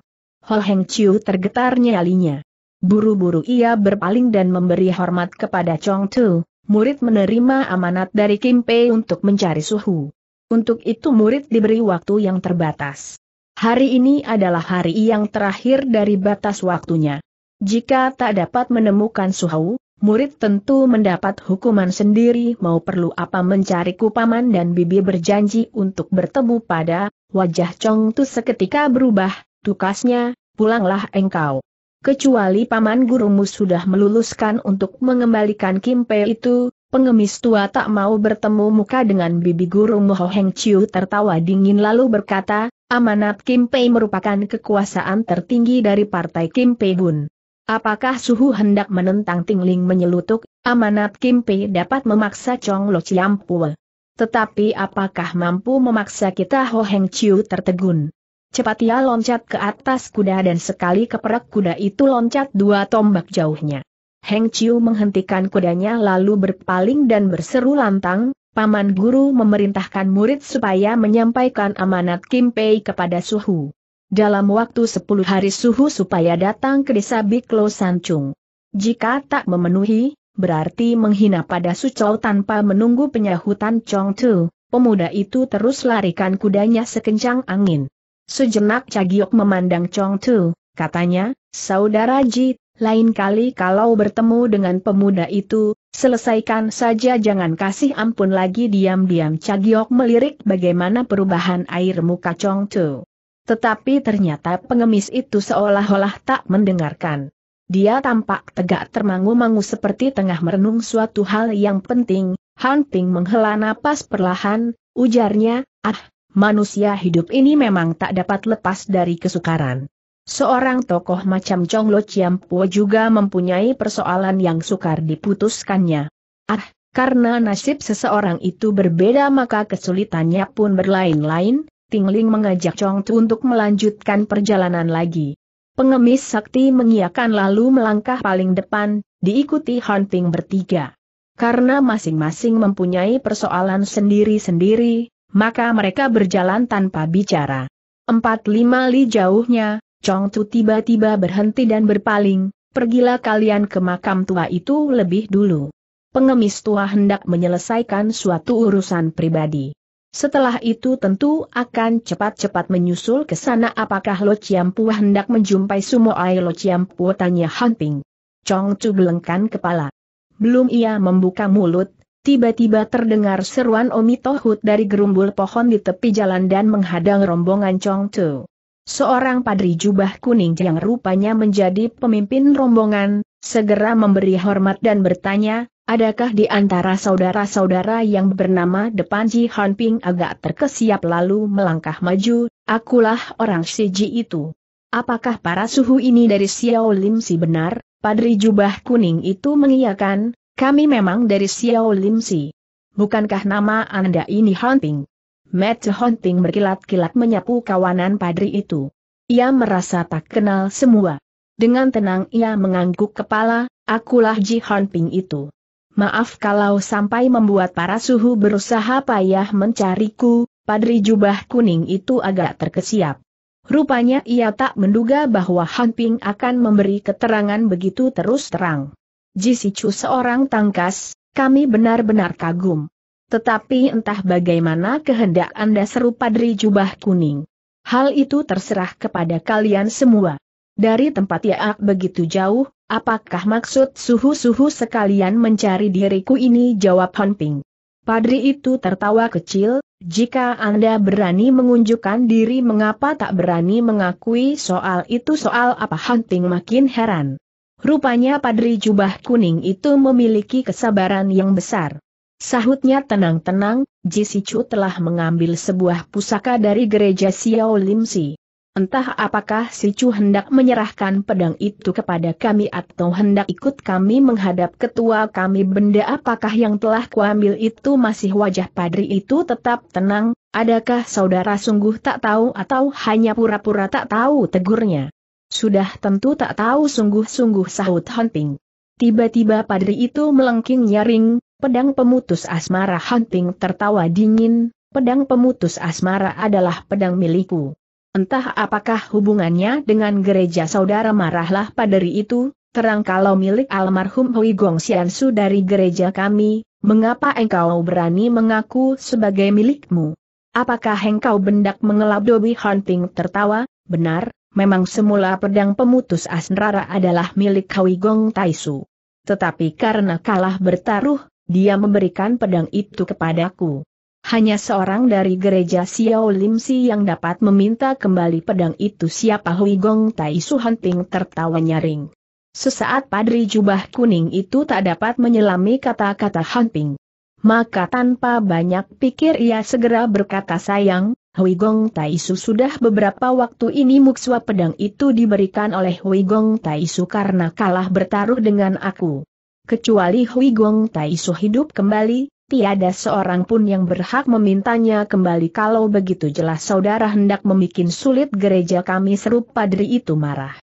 Ho Heng Chiu tergetar nyalinya. Buru-buru ia berpaling dan memberi hormat kepada Chong Tu, murid menerima amanat dari Kim Pei untuk mencari suhu. Untuk itu murid diberi waktu yang terbatas. Hari ini adalah hari yang terakhir dari batas waktunya. Jika tak dapat menemukan suhu, murid tentu mendapat hukuman sendiri mau perlu apa mencari kupaman dan bibi berjanji untuk bertemu pada, wajah Chong Tu seketika berubah, tukasnya, pulanglah engkau. Kecuali paman gurumu sudah meluluskan untuk mengembalikan Pei itu, Pengemis tua tak mau bertemu muka dengan bibi guru Moho Heng Chiu tertawa dingin lalu berkata, amanat Kim Pei merupakan kekuasaan tertinggi dari partai Kim Pei Bun. Apakah suhu hendak menentang Tingling menyelutuk, amanat Kim Pei dapat memaksa Chong Lo Chiampul. Tetapi apakah mampu memaksa kita Ho Heng Chiu tertegun? Cepat ia loncat ke atas kuda dan sekali keperak kuda itu loncat dua tombak jauhnya. Heng Chiu menghentikan kudanya lalu berpaling dan berseru lantang, Paman Guru memerintahkan murid supaya menyampaikan amanat Kim Pei kepada Suhu. Dalam waktu 10 hari Suhu supaya datang ke desa Biklo Sancung. Jika tak memenuhi, berarti menghina pada Sucau tanpa menunggu penyahutan Chong Tu, pemuda itu terus larikan kudanya sekencang angin. Sejenak Cagiok memandang Chong Tu, katanya, Saudara Ji, lain kali kalau bertemu dengan pemuda itu, selesaikan saja jangan kasih ampun lagi diam-diam Cagiok melirik bagaimana perubahan air muka Chong Tu. Tetapi ternyata pengemis itu seolah-olah tak mendengarkan. Dia tampak tegak termangu-mangu seperti tengah merenung suatu hal yang penting, Han Ping menghela napas perlahan, ujarnya, ah, manusia hidup ini memang tak dapat lepas dari kesukaran. Seorang tokoh macam Lo Chiang Po juga mempunyai persoalan yang sukar diputuskannya. Ah, karena nasib seseorang itu berbeda maka kesulitannya pun berlain-lain, Tingling mengajak Chong Tu untuk melanjutkan perjalanan lagi. Pengemis sakti mengiakan lalu melangkah paling depan, diikuti Hunting bertiga. Karena masing-masing mempunyai persoalan sendiri-sendiri, maka mereka berjalan tanpa bicara. Empat lima li jauhnya, Chong Tu tiba-tiba berhenti dan berpaling, pergilah kalian ke makam tua itu lebih dulu. Pengemis tua hendak menyelesaikan suatu urusan pribadi. Setelah itu tentu akan cepat-cepat menyusul ke sana apakah Lo Chiampu hendak menjumpai Sumoai Lo Chiampu tanya Hanping. Chong Tu gelengkan kepala. Belum ia membuka mulut, tiba-tiba terdengar seruan Omi Tohut dari gerumbul pohon di tepi jalan dan menghadang rombongan Chong Tu. Seorang padri jubah kuning yang rupanya menjadi pemimpin rombongan, segera memberi hormat dan bertanya, adakah di antara saudara-saudara yang bernama depan Ji Hanping agak terkesiap lalu melangkah maju, akulah orang Siji itu. Apakah para suhu ini dari Xiao Lim Si benar? Padri jubah kuning itu mengiyakan, kami memang dari Xiao Lim Si. Bukankah nama Anda ini Hanping? Matt Hunting berkilat-kilat menyapu kawanan padri itu. Ia merasa tak kenal semua. Dengan tenang ia mengangguk kepala, akulah Ji Hunting itu. Maaf kalau sampai membuat para suhu berusaha payah mencariku, padri jubah kuning itu agak terkesiap. Rupanya ia tak menduga bahwa Hunting akan memberi keterangan begitu terus terang. Ji Sichu seorang tangkas, kami benar-benar kagum. Tetapi entah bagaimana kehendak Anda seru Padri Jubah Kuning. Hal itu terserah kepada kalian semua. Dari tempat Yaak ah, begitu jauh, apakah maksud suhu-suhu sekalian mencari diriku ini? Jawab Honping. Padri itu tertawa kecil, jika Anda berani mengunjukkan diri mengapa tak berani mengakui soal itu soal apa Hunting makin heran. Rupanya Padri Jubah Kuning itu memiliki kesabaran yang besar. Sahutnya tenang-tenang, Chu telah mengambil sebuah pusaka dari gereja Xiao Lim Si. Entah apakah si Chu hendak menyerahkan pedang itu kepada kami atau hendak ikut kami menghadap ketua kami benda apakah yang telah kuambil itu masih wajah padri itu tetap tenang, adakah saudara sungguh tak tahu atau hanya pura-pura tak tahu tegurnya. Sudah tentu tak tahu sungguh-sungguh sahut Hunting. Tiba-tiba padri itu melengking nyaring, Pedang pemutus asmara Hunting tertawa dingin, pedang pemutus asmara adalah pedang milikku. Entah apakah hubungannya dengan gereja saudara marahlah paderi itu, terang kalau milik almarhum Hui Gong Xiansu dari gereja kami, mengapa engkau berani mengaku sebagai milikmu? Apakah engkau bendak mengelap Hunting tertawa? Benar, memang semula pedang pemutus asmara adalah milik Hui Gong Taisu. Tetapi karena kalah bertaruh, dia memberikan pedang itu kepadaku. Hanya seorang dari gereja Xiao Lim Si yang dapat meminta kembali pedang itu siapa Hui Gong Tai Su Hunting tertawa nyaring. Sesaat padri jubah kuning itu tak dapat menyelami kata-kata Hunting. Maka tanpa banyak pikir ia segera berkata sayang, Hui Gong Tai Su sudah beberapa waktu ini mukswa pedang itu diberikan oleh Hui Gong Tai Su karena kalah bertaruh dengan aku kecuali Hui Gong Tai Su hidup kembali, tiada seorang pun yang berhak memintanya kembali kalau begitu jelas saudara hendak membuat sulit gereja kami seru padri itu marah.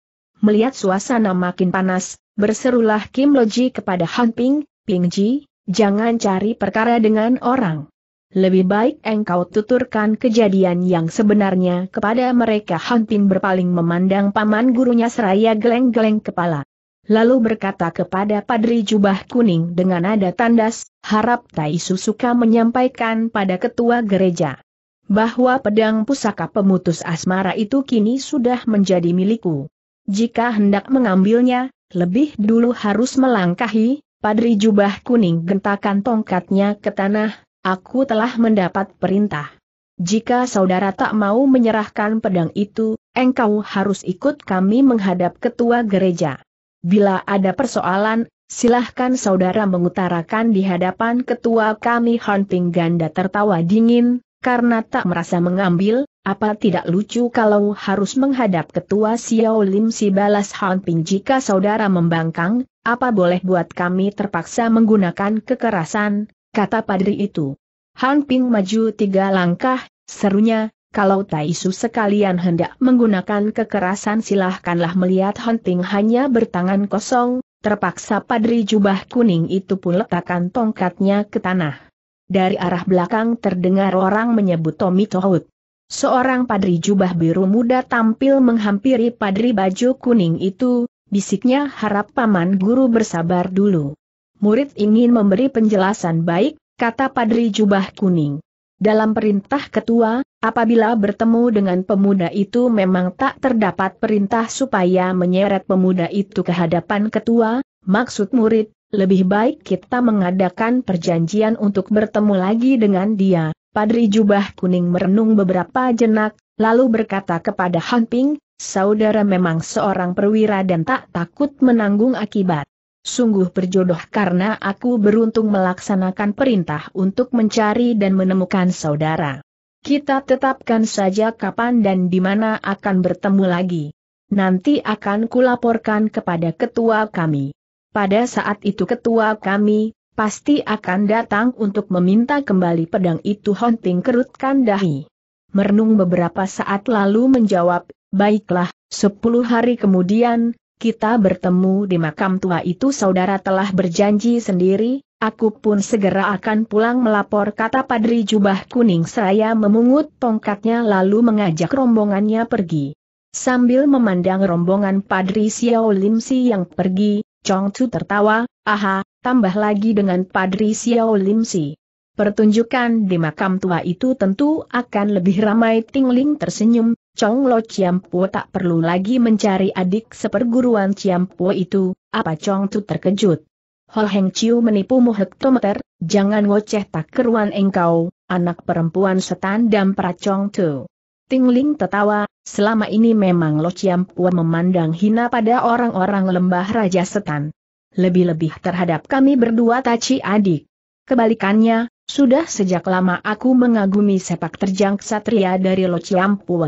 Melihat suasana makin panas, berserulah Kim Loji kepada Han Ping, Ping Ji, jangan cari perkara dengan orang. Lebih baik engkau tuturkan kejadian yang sebenarnya kepada mereka Han Ping berpaling memandang paman gurunya seraya geleng-geleng kepala lalu berkata kepada Padri Jubah Kuning dengan nada tandas, harap Tai Susuka menyampaikan pada ketua gereja bahwa pedang pusaka pemutus asmara itu kini sudah menjadi milikku. Jika hendak mengambilnya, lebih dulu harus melangkahi, Padri Jubah Kuning gentakan tongkatnya ke tanah, aku telah mendapat perintah. Jika saudara tak mau menyerahkan pedang itu, engkau harus ikut kami menghadap ketua gereja. Bila ada persoalan, silahkan saudara mengutarakan di hadapan ketua kami Hunting Ganda tertawa dingin, karena tak merasa mengambil, apa tidak lucu kalau harus menghadap ketua Xiao Lim si balas Hunting jika saudara membangkang, apa boleh buat kami terpaksa menggunakan kekerasan, kata padri itu. Han Ping maju tiga langkah, serunya, kalau Taisu sekalian hendak menggunakan kekerasan silahkanlah melihat Hunting hanya bertangan kosong, terpaksa padri jubah kuning itu pun letakkan tongkatnya ke tanah. Dari arah belakang terdengar orang menyebut Tommy Tohut. Seorang padri jubah biru muda tampil menghampiri padri baju kuning itu, bisiknya harap paman guru bersabar dulu. Murid ingin memberi penjelasan baik, kata padri jubah kuning. Dalam perintah ketua, Apabila bertemu dengan pemuda itu memang tak terdapat perintah supaya menyeret pemuda itu ke hadapan ketua, maksud murid, lebih baik kita mengadakan perjanjian untuk bertemu lagi dengan dia. Padri Jubah Kuning merenung beberapa jenak, lalu berkata kepada Han Ping, saudara memang seorang perwira dan tak takut menanggung akibat. Sungguh berjodoh karena aku beruntung melaksanakan perintah untuk mencari dan menemukan saudara. Kita tetapkan saja kapan dan di mana akan bertemu lagi. Nanti akan kulaporkan kepada ketua kami. Pada saat itu ketua kami, pasti akan datang untuk meminta kembali pedang itu hunting kerutkan dahi. Merenung beberapa saat lalu menjawab, baiklah, sepuluh hari kemudian, kita bertemu di makam tua itu saudara telah berjanji sendiri, Aku pun segera akan pulang melapor kata Padri Jubah Kuning saya memungut tongkatnya lalu mengajak rombongannya pergi. Sambil memandang rombongan Padri Xiao Lim Si yang pergi, Chong Chu tertawa, aha, tambah lagi dengan Padri Xiao Lim Si. Pertunjukan di makam tua itu tentu akan lebih ramai Tingling tersenyum, Chong Lo Po tak perlu lagi mencari adik seperguruan Po itu, apa Chong Chu terkejut. Ho Heng Chiu menipumu hektometer, jangan ngoceh tak keruan engkau, anak perempuan setan dan peracong tu. Ling tertawa, selama ini memang Lo Chiam Pua memandang hina pada orang-orang lembah Raja Setan. Lebih-lebih terhadap kami berdua Taci adik. Kebalikannya, sudah sejak lama aku mengagumi sepak terjang ksatria dari Lo Chiam Pua.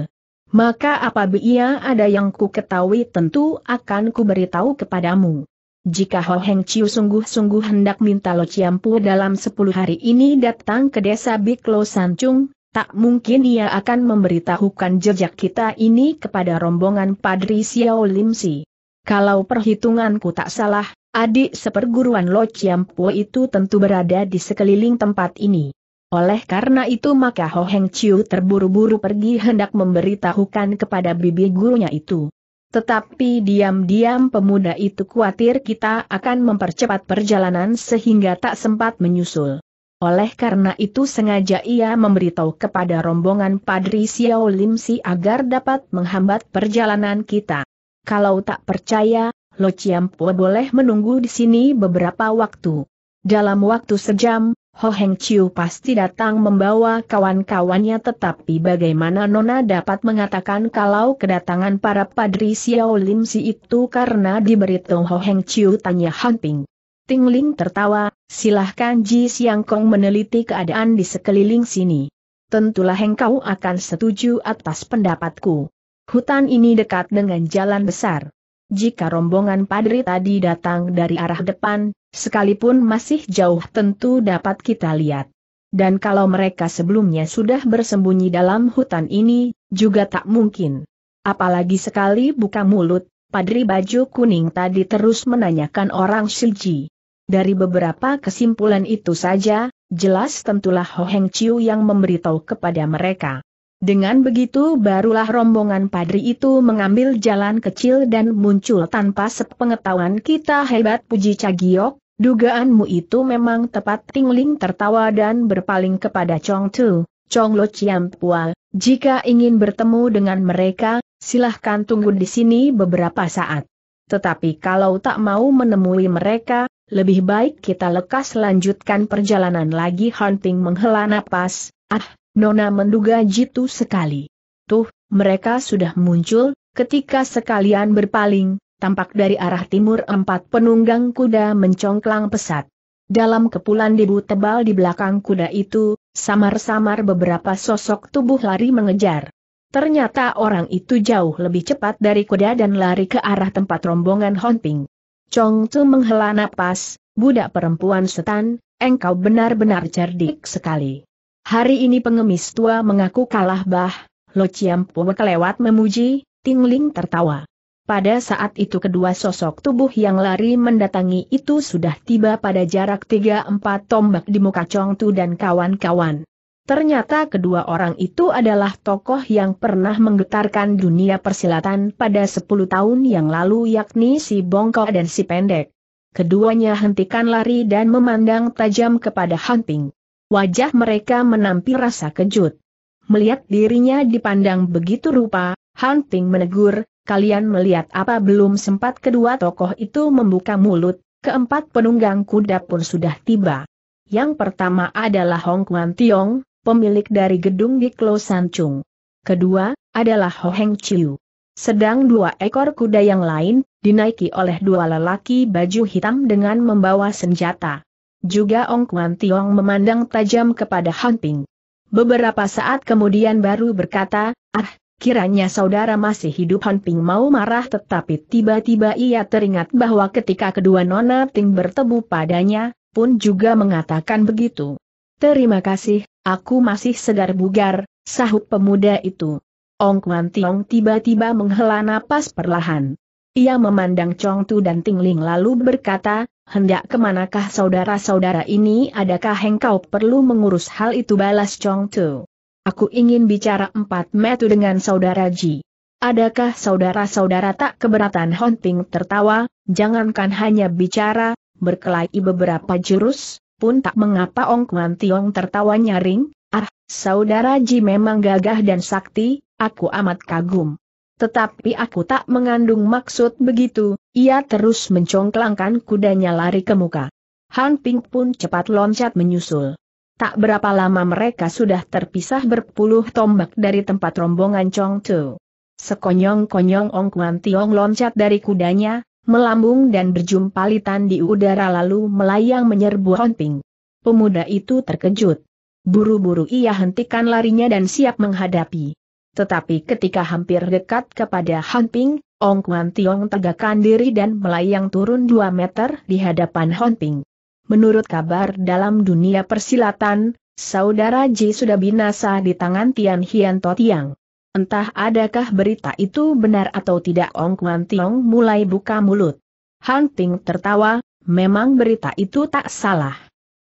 Maka apabila ada yang ku ketahui tentu akan ku beritahu kepadamu. Jika Ho Heng Chiu sungguh-sungguh hendak minta Lo Chiampu dalam 10 hari ini datang ke desa San Chung, tak mungkin ia akan memberitahukan jejak kita ini kepada rombongan Padri Xiao Lim Si. Kalau perhitunganku tak salah, adik seperguruan Lo Chiampu itu tentu berada di sekeliling tempat ini. Oleh karena itu maka Ho Heng Chiu terburu-buru pergi hendak memberitahukan kepada bibi gurunya itu. Tetapi diam-diam pemuda itu khawatir kita akan mempercepat perjalanan sehingga tak sempat menyusul. Oleh karena itu sengaja ia memberitahu kepada rombongan Padri Xiao Lim Si agar dapat menghambat perjalanan kita. Kalau tak percaya, Lo Chiampo boleh menunggu di sini beberapa waktu. Dalam waktu sejam, Ho Heng Chiu pasti datang membawa kawan-kawannya tetapi bagaimana Nona dapat mengatakan kalau kedatangan para padri Xiao Lim Si itu karena diberitahu Ho Heng Chiu tanya Han Ping. Ting Ling tertawa, silahkan Ji Siang Kong meneliti keadaan di sekeliling sini. Tentulah engkau akan setuju atas pendapatku. Hutan ini dekat dengan jalan besar. Jika rombongan padri tadi datang dari arah depan, sekalipun masih jauh tentu dapat kita lihat. Dan kalau mereka sebelumnya sudah bersembunyi dalam hutan ini, juga tak mungkin. Apalagi sekali buka mulut, padri baju kuning tadi terus menanyakan orang Shiji. Dari beberapa kesimpulan itu saja, jelas tentulah Ho Heng Chiu yang memberitahu kepada mereka. Dengan begitu barulah rombongan padri itu mengambil jalan kecil dan muncul tanpa sepengetahuan kita hebat puji Cagiok, Dugaanmu itu memang tepat Tingling tertawa dan berpaling kepada Chong Tu, Chong Lo Chiam Pua, jika ingin bertemu dengan mereka, silahkan tunggu di sini beberapa saat. Tetapi kalau tak mau menemui mereka, lebih baik kita lekas lanjutkan perjalanan lagi Hunting menghela napas, ah, Nona menduga jitu sekali. Tuh, mereka sudah muncul, ketika sekalian berpaling, tampak dari arah timur empat penunggang kuda mencongklang pesat. Dalam kepulan debu tebal di belakang kuda itu, samar-samar beberapa sosok tubuh lari mengejar. Ternyata orang itu jauh lebih cepat dari kuda dan lari ke arah tempat rombongan Honping. Chong Tu menghela napas, budak perempuan setan, engkau benar-benar cerdik sekali. Hari ini pengemis tua mengaku kalah bah, Lo Chiam kelewat memuji, Tingling tertawa. Pada saat itu kedua sosok tubuh yang lari mendatangi itu sudah tiba pada jarak 3-4 tombak di muka Chong Tu dan kawan-kawan. Ternyata kedua orang itu adalah tokoh yang pernah menggetarkan dunia persilatan pada 10 tahun yang lalu yakni si Bongko dan si Pendek. Keduanya hentikan lari dan memandang tajam kepada Han Ping. Wajah mereka menampil rasa kejut. Melihat dirinya dipandang begitu rupa, Han Ping menegur, kalian melihat apa belum sempat kedua tokoh itu membuka mulut, keempat penunggang kuda pun sudah tiba. Yang pertama adalah Hong Kuan Tiong, pemilik dari gedung di Klo Chung. Kedua, adalah Ho Heng Chiu. Sedang dua ekor kuda yang lain, dinaiki oleh dua lelaki baju hitam dengan membawa senjata. Juga Ong Kuan Tiong memandang tajam kepada Han Ping. Beberapa saat kemudian baru berkata, ah, Kiranya saudara masih hidup Han Ping mau marah tetapi tiba-tiba ia teringat bahwa ketika kedua Nona Ting bertemu padanya, pun juga mengatakan begitu. Terima kasih, aku masih segar bugar, sahut pemuda itu. Ong Kwan Tiong tiba-tiba menghela napas perlahan. Ia memandang Chong Tu dan Ting Ling lalu berkata, hendak kemanakah saudara-saudara ini adakah engkau perlu mengurus hal itu balas Chong Tu. Aku ingin bicara empat metu dengan saudara Ji. Adakah saudara-saudara tak keberatan Hunting tertawa, jangankan hanya bicara, berkelahi beberapa jurus, pun tak mengapa Ong Kuan Tiong tertawa nyaring, ah, saudara Ji memang gagah dan sakti, aku amat kagum. Tetapi aku tak mengandung maksud begitu, ia terus mencongklangkan kudanya lari ke muka. Han Ping pun cepat loncat menyusul. Tak berapa lama mereka sudah terpisah berpuluh tombak dari tempat rombongan Chong Tu. Sekonyong-konyong Ong Kuan Tiong loncat dari kudanya, melambung dan berjumpalitan di udara lalu melayang menyerbu Ping. Pemuda itu terkejut. Buru-buru ia hentikan larinya dan siap menghadapi. Tetapi ketika hampir dekat kepada Ping, Ong Kuan Tiong tegakkan diri dan melayang turun dua meter di hadapan Ping. Menurut kabar dalam dunia persilatan, saudara Ji sudah binasa di tangan Tian Hian To Tiang. Entah adakah berita itu benar atau tidak Ong Kuan Tiong mulai buka mulut. Han Ting tertawa, memang berita itu tak salah.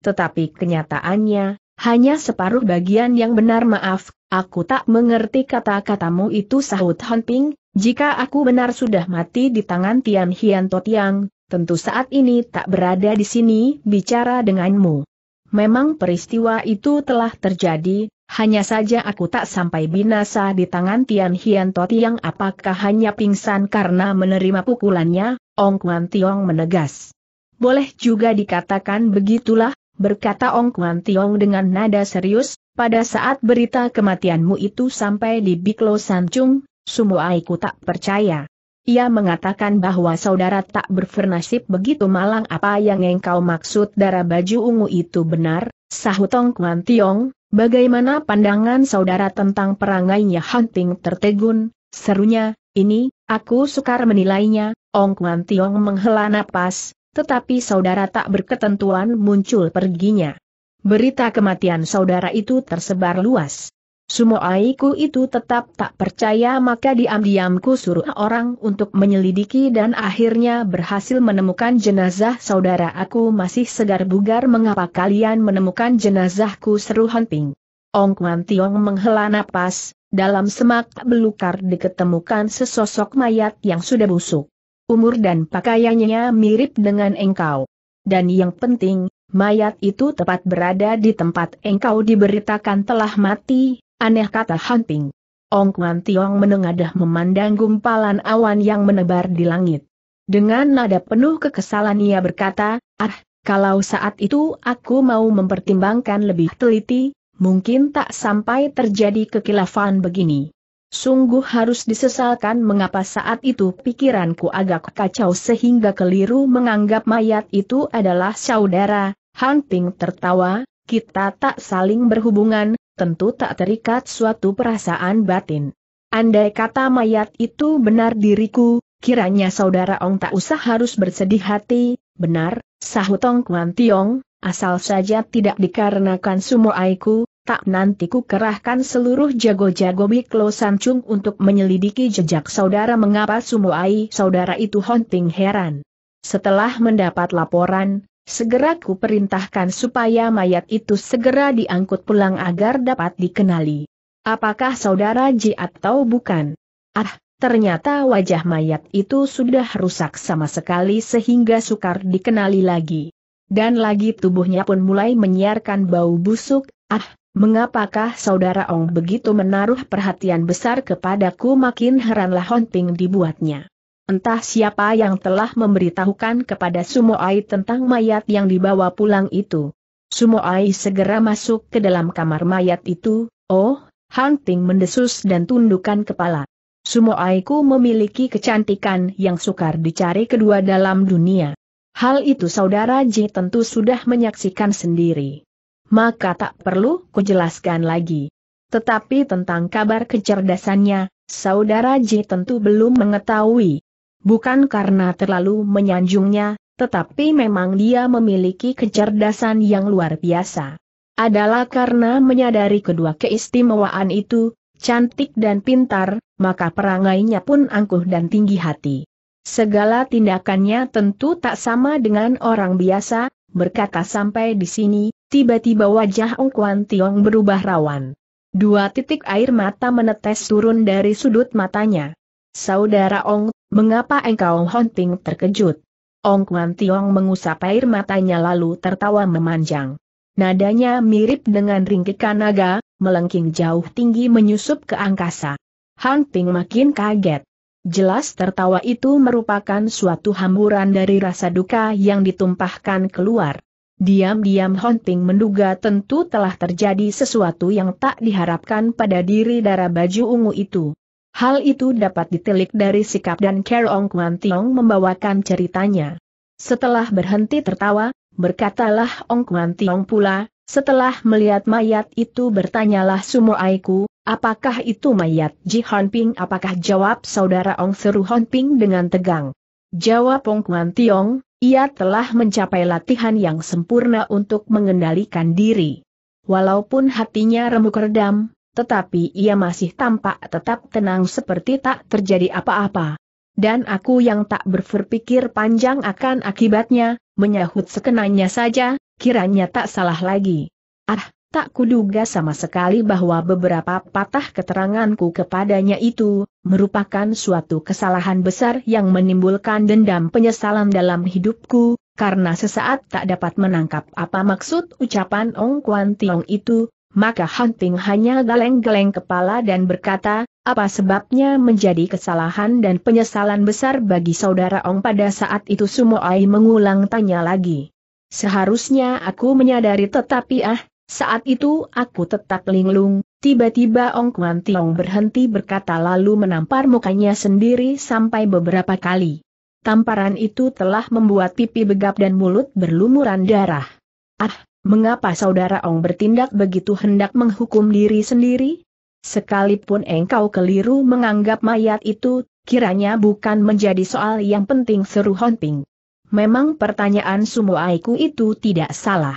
Tetapi kenyataannya, hanya separuh bagian yang benar maaf, aku tak mengerti kata-katamu itu sahut Han Ting, jika aku benar sudah mati di tangan Tian Hian To Tiang, tentu saat ini tak berada di sini bicara denganmu. Memang peristiwa itu telah terjadi, hanya saja aku tak sampai binasa di tangan Tian Hian Toti yang apakah hanya pingsan karena menerima pukulannya, Ong Kuan Tiong menegas. Boleh juga dikatakan begitulah, berkata Ong Kuan Tiong dengan nada serius, pada saat berita kematianmu itu sampai di Biklo Sancung, semua aku tak percaya. Ia mengatakan bahwa saudara tak berfernasib begitu malang apa yang engkau maksud darah baju ungu itu benar, sahutong Kuan Tiong, bagaimana pandangan saudara tentang perangainya Hunting tertegun, serunya, ini, aku sukar menilainya, Ong Kuan Tiong menghela napas, tetapi saudara tak berketentuan muncul perginya. Berita kematian saudara itu tersebar luas. Sumoaiku itu tetap tak percaya maka diam-diamku suruh orang untuk menyelidiki dan akhirnya berhasil menemukan jenazah saudara aku masih segar bugar mengapa kalian menemukan jenazahku seru Honping. Ong Kwan Tiong menghela napas, dalam semak belukar diketemukan sesosok mayat yang sudah busuk. Umur dan pakaiannya mirip dengan engkau. Dan yang penting, mayat itu tepat berada di tempat engkau diberitakan telah mati, Aneh kata Hunting. Ong Kwan Tiong menengadah memandang gumpalan awan yang menebar di langit. Dengan nada penuh kekesalan ia berkata, ah, kalau saat itu aku mau mempertimbangkan lebih teliti, mungkin tak sampai terjadi kekilafan begini. Sungguh harus disesalkan mengapa saat itu pikiranku agak kacau sehingga keliru menganggap mayat itu adalah saudara. Hunting tertawa, kita tak saling berhubungan, tentu tak terikat suatu perasaan batin. Andai kata mayat itu benar diriku, kiranya saudara Ong tak usah harus bersedih hati, benar, sahut Ong Kuan Tiong, asal saja tidak dikarenakan sumo aiku, tak nanti ku kerahkan seluruh jago-jago Biklo Sancung untuk menyelidiki jejak saudara mengapa sumo ai saudara itu hunting heran. Setelah mendapat laporan, Segera ku perintahkan supaya mayat itu segera diangkut pulang agar dapat dikenali. Apakah saudara Ji atau bukan? Ah, ternyata wajah mayat itu sudah rusak sama sekali sehingga sukar dikenali lagi. Dan lagi tubuhnya pun mulai menyiarkan bau busuk, ah, mengapakah saudara Ong begitu menaruh perhatian besar kepadaku makin heranlah honting dibuatnya. Entah siapa yang telah memberitahukan kepada Sumo Ai tentang mayat yang dibawa pulang itu. Sumo Ai segera masuk ke dalam kamar mayat itu, oh, Hunting mendesus dan tundukkan kepala. Sumo ku memiliki kecantikan yang sukar dicari kedua dalam dunia. Hal itu saudara Ji tentu sudah menyaksikan sendiri. Maka tak perlu kujelaskan lagi. Tetapi tentang kabar kecerdasannya, saudara Ji tentu belum mengetahui bukan karena terlalu menyanjungnya, tetapi memang dia memiliki kecerdasan yang luar biasa. Adalah karena menyadari kedua keistimewaan itu, cantik dan pintar, maka perangainya pun angkuh dan tinggi hati. Segala tindakannya tentu tak sama dengan orang biasa, berkata sampai di sini, tiba-tiba wajah Ong Kwan Tiong berubah rawan. Dua titik air mata menetes turun dari sudut matanya. Saudara Ong, Mengapa engkau Hunting, terkejut? Ong Kuan Tiong mengusap air matanya lalu tertawa memanjang. Nadanya mirip dengan ringkikan naga, melengking jauh tinggi menyusup ke angkasa. Hunting makin kaget. Jelas tertawa itu merupakan suatu hamburan dari rasa duka yang ditumpahkan keluar. Diam-diam Hunting menduga tentu telah terjadi sesuatu yang tak diharapkan pada diri darah baju ungu itu. Hal itu dapat ditelik dari sikap dan Ong Kuan Tiong membawakan ceritanya. Setelah berhenti tertawa, berkatalah Ong Kuan Tiong pula, setelah melihat mayat itu bertanyalah Sumo Aiku, apakah itu mayat Ji Hon Ping? Apakah jawab saudara Ong Seru Hon Ping dengan tegang? Jawab Ong Kuan Tiong, ia telah mencapai latihan yang sempurna untuk mengendalikan diri. Walaupun hatinya remuk redam, tetapi ia masih tampak tetap tenang seperti tak terjadi apa-apa. Dan aku yang tak berpikir panjang akan akibatnya, menyahut sekenanya saja, kiranya tak salah lagi. Ah, tak kuduga sama sekali bahwa beberapa patah keteranganku kepadanya itu, merupakan suatu kesalahan besar yang menimbulkan dendam penyesalan dalam hidupku, karena sesaat tak dapat menangkap apa maksud ucapan Ong Kuan Tiong itu, maka Hunting hanya geleng-geleng kepala dan berkata, apa sebabnya menjadi kesalahan dan penyesalan besar bagi saudara Ong pada saat itu Sumoai mengulang tanya lagi. Seharusnya aku menyadari tetapi ah, saat itu aku tetap linglung, tiba-tiba Ong Kuan Tiong berhenti berkata lalu menampar mukanya sendiri sampai beberapa kali. Tamparan itu telah membuat pipi begap dan mulut berlumuran darah. Ah, mengapa saudara Ong bertindak begitu hendak menghukum diri sendiri? Sekalipun engkau keliru menganggap mayat itu, kiranya bukan menjadi soal yang penting seru Honping. Memang pertanyaan semua aku itu tidak salah.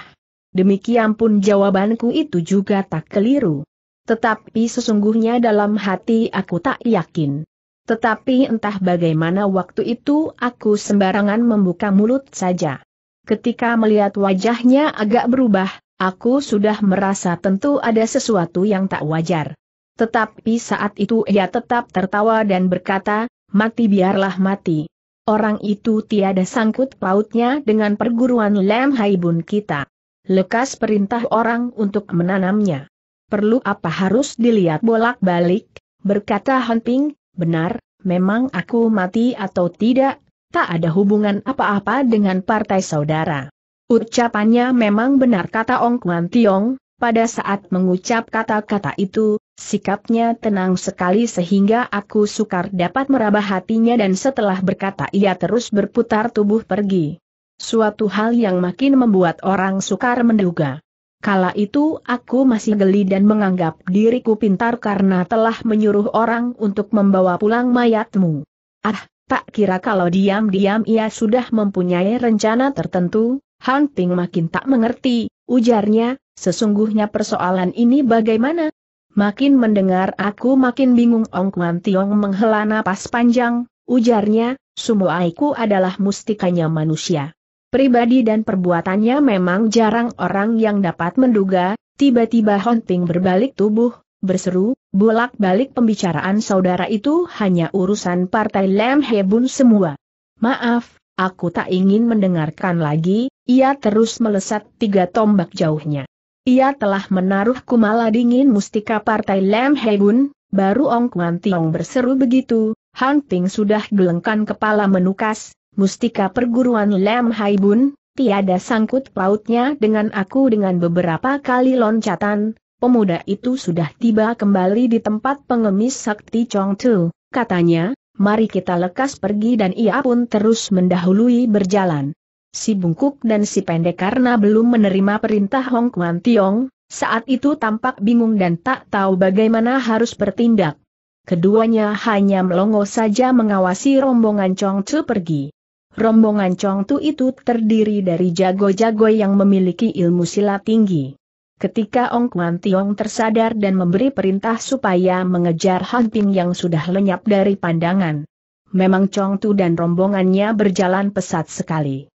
Demikian pun jawabanku itu juga tak keliru. Tetapi sesungguhnya dalam hati aku tak yakin. Tetapi entah bagaimana waktu itu aku sembarangan membuka mulut saja. Ketika melihat wajahnya agak berubah, aku sudah merasa tentu ada sesuatu yang tak wajar. Tetapi saat itu ia tetap tertawa dan berkata, mati biarlah mati. Orang itu tiada sangkut pautnya dengan perguruan Lem Haibun kita. Lekas perintah orang untuk menanamnya. Perlu apa harus dilihat bolak-balik, berkata Hanping, benar, memang aku mati atau tidak, tak ada hubungan apa-apa dengan partai saudara. Ucapannya memang benar kata Ong Kuan Tiong, pada saat mengucap kata-kata itu, sikapnya tenang sekali sehingga aku sukar dapat meraba hatinya dan setelah berkata ia terus berputar tubuh pergi. Suatu hal yang makin membuat orang sukar menduga. Kala itu aku masih geli dan menganggap diriku pintar karena telah menyuruh orang untuk membawa pulang mayatmu. Ah, Tak kira kalau diam-diam ia sudah mempunyai rencana tertentu, Han Ping makin tak mengerti, ujarnya, sesungguhnya persoalan ini bagaimana? Makin mendengar aku makin bingung Ong Kuan Tiong menghela napas panjang, ujarnya, Semua aku adalah mustikanya manusia. Pribadi dan perbuatannya memang jarang orang yang dapat menduga, tiba-tiba Hon Ping berbalik tubuh, berseru, bolak-balik pembicaraan saudara itu hanya urusan partai Lem Hebun semua. Maaf, aku tak ingin mendengarkan lagi, ia terus melesat tiga tombak jauhnya. Ia telah menaruh kumala dingin mustika partai Lem Hebun, baru Ong Kuan Tiong berseru begitu, Hunting sudah gelengkan kepala menukas, mustika perguruan Lem Hebun, tiada sangkut pautnya dengan aku dengan beberapa kali loncatan, pemuda itu sudah tiba kembali di tempat pengemis sakti Chong Tu, katanya, mari kita lekas pergi dan ia pun terus mendahului berjalan. Si bungkuk dan si pendek karena belum menerima perintah Hong Kuan Tiong, saat itu tampak bingung dan tak tahu bagaimana harus bertindak. Keduanya hanya melongo saja mengawasi rombongan Chong Tu pergi. Rombongan Chong Tu itu terdiri dari jago-jago yang memiliki ilmu silat tinggi. Ketika Ong Kuan Tiong tersadar dan memberi perintah supaya mengejar Han Ping yang sudah lenyap dari pandangan. Memang Chong Tu dan rombongannya berjalan pesat sekali.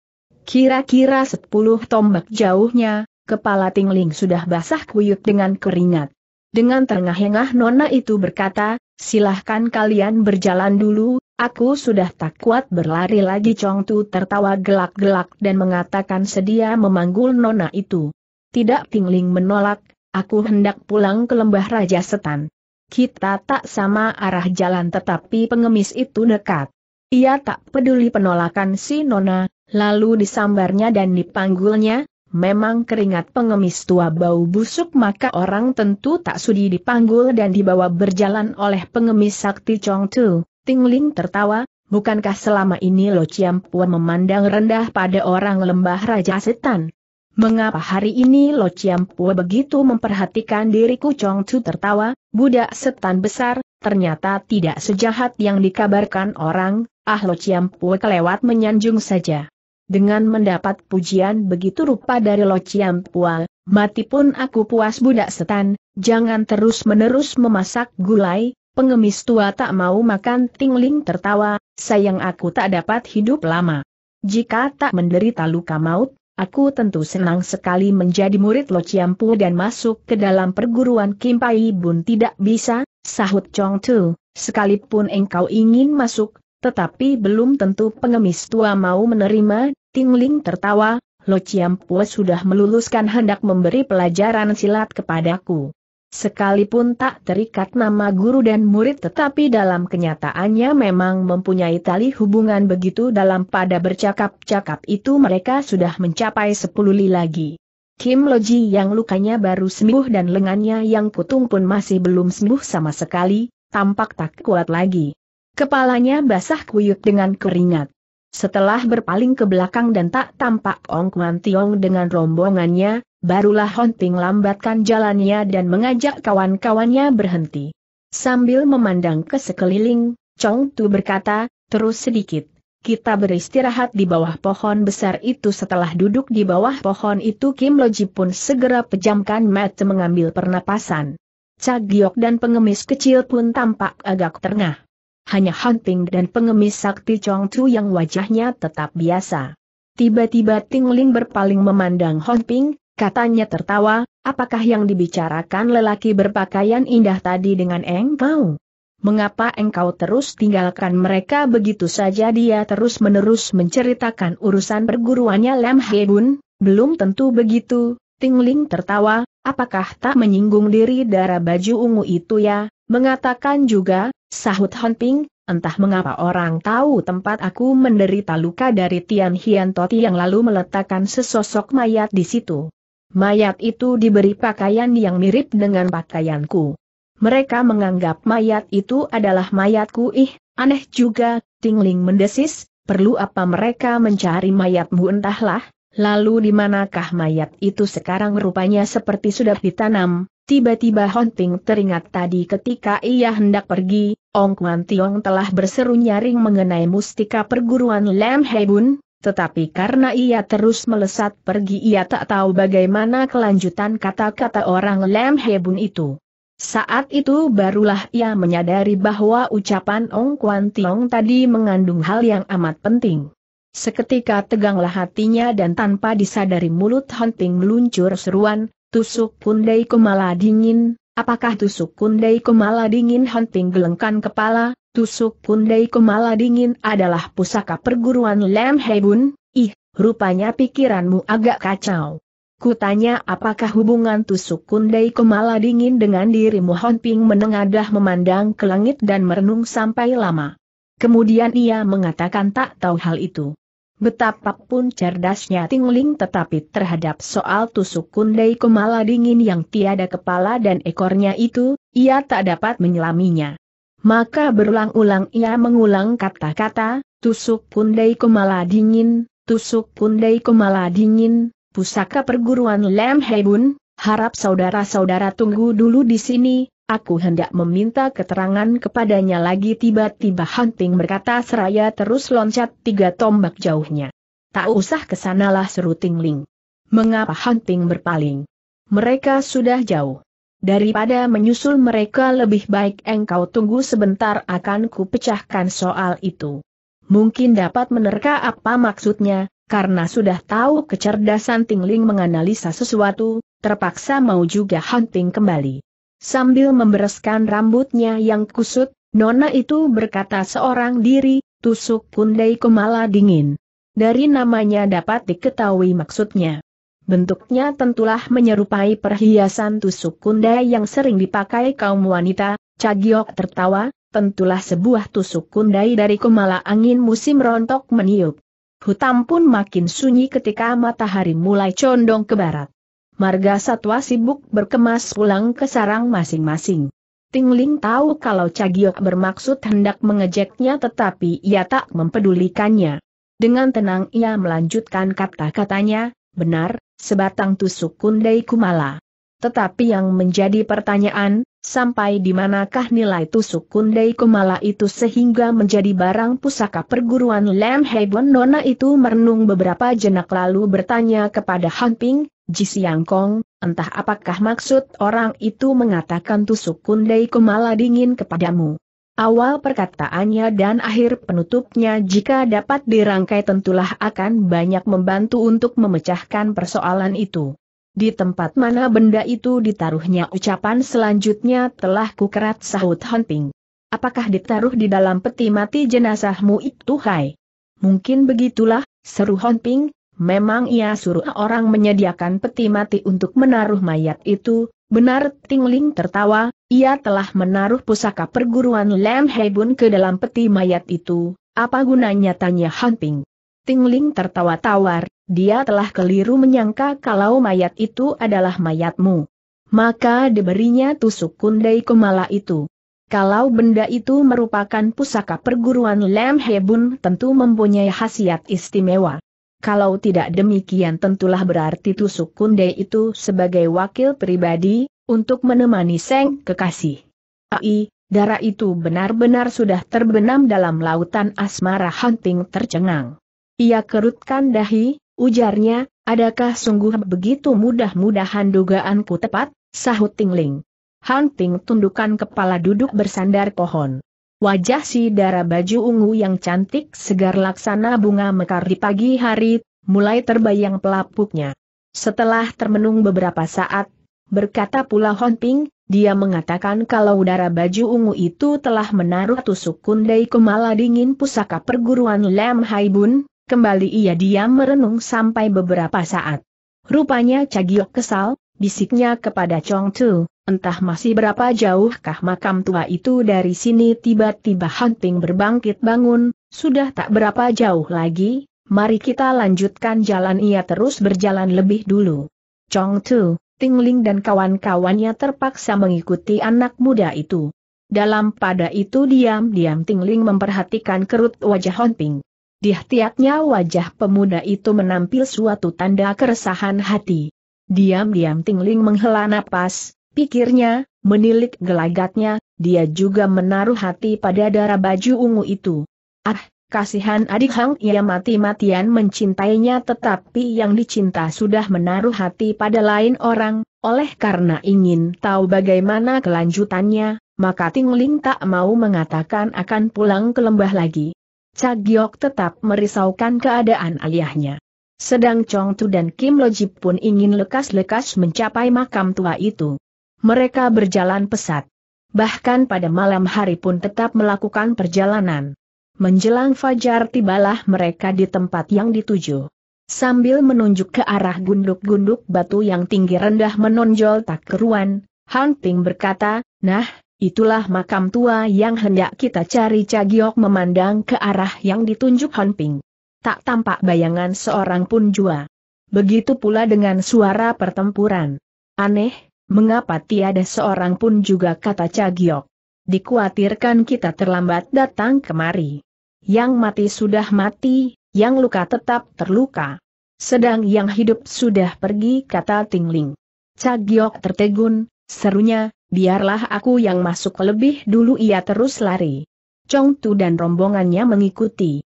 Kira-kira sepuluh tombak jauhnya, kepala Tingling sudah basah kuyup dengan keringat. Dengan terengah-engah Nona itu berkata, silahkan kalian berjalan dulu, aku sudah tak kuat berlari lagi Chong Tu tertawa gelak-gelak dan mengatakan sedia memanggul Nona itu. Tidak Tingling menolak, aku hendak pulang ke lembah Raja Setan. Kita tak sama arah jalan tetapi pengemis itu dekat. Ia tak peduli penolakan si Nona, lalu disambarnya dan dipanggulnya, memang keringat pengemis tua bau busuk maka orang tentu tak sudi dipanggul dan dibawa berjalan oleh pengemis sakti Chong Tu. Tingling tertawa, bukankah selama ini Lo Chiam Pua memandang rendah pada orang lembah Raja Setan? Mengapa hari ini Lo Chiampua begitu memperhatikan diriku Chong Chu tertawa, budak setan besar, ternyata tidak sejahat yang dikabarkan orang, ah Lo Chiampua kelewat menyanjung saja. Dengan mendapat pujian begitu rupa dari Lo Chiampua, mati pun aku puas budak setan, jangan terus-menerus memasak gulai, pengemis tua tak mau makan tingling tertawa, sayang aku tak dapat hidup lama. Jika tak menderita luka maut, Aku tentu senang sekali menjadi murid Lo Chiampu dan masuk ke dalam perguruan Kim Pai Bun tidak bisa, sahut Chong Tu, sekalipun engkau ingin masuk, tetapi belum tentu pengemis tua mau menerima, Ting Ling tertawa, Lo Chiampu sudah meluluskan hendak memberi pelajaran silat kepadaku. Sekalipun tak terikat nama guru dan murid tetapi dalam kenyataannya memang mempunyai tali hubungan begitu dalam pada bercakap-cakap itu mereka sudah mencapai sepuluh li lagi. Kim Loji yang lukanya baru sembuh dan lengannya yang kutung pun masih belum sembuh sama sekali, tampak tak kuat lagi. Kepalanya basah kuyuk dengan keringat. Setelah berpaling ke belakang dan tak tampak Ong Kwan Tiong dengan rombongannya, barulah Honting lambatkan jalannya dan mengajak kawan-kawannya berhenti. Sambil memandang ke sekeliling, Chong Tu berkata, terus sedikit. Kita beristirahat di bawah pohon besar itu setelah duduk di bawah pohon itu Kim Loji pun segera pejamkan mata mengambil pernapasan. Cagiok dan pengemis kecil pun tampak agak terengah. Hanya Hunting dan pengemis sakti Chong Tu yang wajahnya tetap biasa. Tiba-tiba Ting Ling berpaling memandang Ting, Katanya tertawa, apakah yang dibicarakan lelaki berpakaian indah tadi dengan engkau? Mengapa engkau terus tinggalkan mereka begitu saja dia terus-menerus menceritakan urusan perguruannya Lam Hebun, belum tentu begitu, Tingling tertawa, apakah tak menyinggung diri darah baju ungu itu ya, mengatakan juga, sahut Ping. entah mengapa orang tahu tempat aku menderita luka dari Tian Hian Toti yang lalu meletakkan sesosok mayat di situ. Mayat itu diberi pakaian yang mirip dengan pakaianku. Mereka menganggap mayat itu adalah mayatku ih, aneh juga, Tingling mendesis, perlu apa mereka mencari mayatmu entahlah, lalu di manakah mayat itu sekarang rupanya seperti sudah ditanam, Tiba-tiba Hunting teringat tadi ketika ia hendak pergi, Ong Kwan Tiong telah berseru nyaring mengenai mustika perguruan Lam Hebun, tetapi karena ia terus melesat pergi ia tak tahu bagaimana kelanjutan kata-kata orang Lem Hebun itu. Saat itu barulah ia menyadari bahwa ucapan Ong Kwan Tiong tadi mengandung hal yang amat penting. Seketika teganglah hatinya dan tanpa disadari mulut Hunting meluncur seruan, tusuk kundai kumala dingin, apakah tusuk kundai kumala dingin Hunting gelengkan kepala, Tusuk Kundai Kemala Dingin adalah pusaka perguruan Lam Hebun, ih, rupanya pikiranmu agak kacau. Kutanya apakah hubungan tusuk Kundai Kemala Dingin dengan dirimu Ping menengadah memandang ke langit dan merenung sampai lama. Kemudian ia mengatakan tak tahu hal itu. Betapapun cerdasnya Tingling tetapi terhadap soal tusuk Kundai Kemala Dingin yang tiada kepala dan ekornya itu, ia tak dapat menyelaminya. Maka berulang-ulang ia mengulang kata-kata, tusuk pundai kemala dingin, tusuk pundai kemala dingin, pusaka perguruan Lem Hebun, harap saudara-saudara tunggu dulu di sini, aku hendak meminta keterangan kepadanya lagi tiba-tiba Hunting berkata seraya terus loncat tiga tombak jauhnya. Tak usah kesanalah seru Tingling. Mengapa Hunting berpaling? Mereka sudah jauh. Daripada menyusul mereka lebih baik engkau tunggu sebentar akan kupecahkan soal itu. Mungkin dapat menerka apa maksudnya, karena sudah tahu kecerdasan Tingling menganalisa sesuatu, terpaksa mau juga hunting kembali. Sambil membereskan rambutnya yang kusut, Nona itu berkata seorang diri, tusuk kundai kemala dingin. Dari namanya dapat diketahui maksudnya. Bentuknya tentulah menyerupai perhiasan tusuk kundai yang sering dipakai kaum wanita, Cagiok tertawa, tentulah sebuah tusuk kundai dari kemala angin musim rontok meniup. Hutan pun makin sunyi ketika matahari mulai condong ke barat. Marga satwa sibuk berkemas pulang ke sarang masing-masing. Tingling tahu kalau Cagiok bermaksud hendak mengejeknya tetapi ia tak mempedulikannya. Dengan tenang ia melanjutkan kata-katanya, benar, sebatang tusuk kundai kumala. Tetapi yang menjadi pertanyaan, sampai di manakah nilai tusuk kundai kumala itu sehingga menjadi barang pusaka perguruan Lam Hebon Nona itu merenung beberapa jenak lalu bertanya kepada Han Ping, Ji Siang Kong, entah apakah maksud orang itu mengatakan tusuk kundai kumala dingin kepadamu. Awal perkataannya dan akhir penutupnya jika dapat dirangkai tentulah akan banyak membantu untuk memecahkan persoalan itu. Di tempat mana benda itu ditaruhnya ucapan selanjutnya telah kukerat sahut Honping. Apakah ditaruh di dalam peti mati jenazahmu itu hai? Mungkin begitulah, seru Honping, memang ia suruh orang menyediakan peti mati untuk menaruh mayat itu, Benar Tingling tertawa, ia telah menaruh pusaka perguruan Lam Hebun ke dalam peti mayat itu, apa gunanya tanya Hanping. Tingling tertawa tawar, dia telah keliru menyangka kalau mayat itu adalah mayatmu. Maka diberinya tusuk kundai kemala itu. Kalau benda itu merupakan pusaka perguruan Lam Hebun tentu mempunyai khasiat istimewa. Kalau tidak demikian tentulah berarti tusuk kunde itu sebagai wakil pribadi, untuk menemani Seng kekasih. Ai, darah itu benar-benar sudah terbenam dalam lautan asmara hunting tercengang. Ia kerutkan dahi, ujarnya, adakah sungguh begitu mudah-mudahan dugaanku tepat, sahut Tingling. Hunting tundukkan kepala duduk bersandar pohon. Wajah si darah baju ungu yang cantik segar laksana bunga mekar di pagi hari, mulai terbayang pelapuknya. Setelah termenung beberapa saat, berkata pula Hon Honping, dia mengatakan kalau udara baju ungu itu telah menaruh tusuk kundai kemala dingin pusaka perguruan Lam Hai Bun. kembali ia diam merenung sampai beberapa saat. Rupanya Cagiok kesal, Bisiknya kepada Chong Tu, entah masih berapa jauhkah makam tua itu dari sini tiba-tiba hunting berbangkit bangun, sudah tak berapa jauh lagi, mari kita lanjutkan jalan ia terus berjalan lebih dulu. Chong Tu, Ting Ling dan kawan-kawannya terpaksa mengikuti anak muda itu. Dalam pada itu diam-diam Ting Ling memperhatikan kerut wajah Ping. Di hatiatnya wajah pemuda itu menampil suatu tanda keresahan hati. Diam-diam Tingling menghela napas, pikirnya, menilik gelagatnya, dia juga menaruh hati pada darah baju ungu itu. Ah, kasihan adik Hang ia mati-matian mencintainya tetapi yang dicinta sudah menaruh hati pada lain orang, oleh karena ingin tahu bagaimana kelanjutannya, maka Tingling tak mau mengatakan akan pulang ke lembah lagi. Cagiok tetap merisaukan keadaan ayahnya. Sedang Chong Tu dan Kim Loji pun ingin lekas-lekas mencapai makam tua itu. Mereka berjalan pesat. Bahkan pada malam hari pun tetap melakukan perjalanan. Menjelang fajar tibalah mereka di tempat yang dituju. Sambil menunjuk ke arah gunduk-gunduk batu yang tinggi rendah menonjol tak keruan, Han Ping berkata, Nah, itulah makam tua yang hendak kita cari Cagiok memandang ke arah yang ditunjuk Han Ping tak tampak bayangan seorang pun jua. Begitu pula dengan suara pertempuran. Aneh, mengapa tiada seorang pun juga kata Cagiok. Dikuatirkan kita terlambat datang kemari. Yang mati sudah mati, yang luka tetap terluka. Sedang yang hidup sudah pergi kata Tingling. Cagiok tertegun, serunya, biarlah aku yang masuk lebih dulu ia terus lari. Chong Tu dan rombongannya mengikuti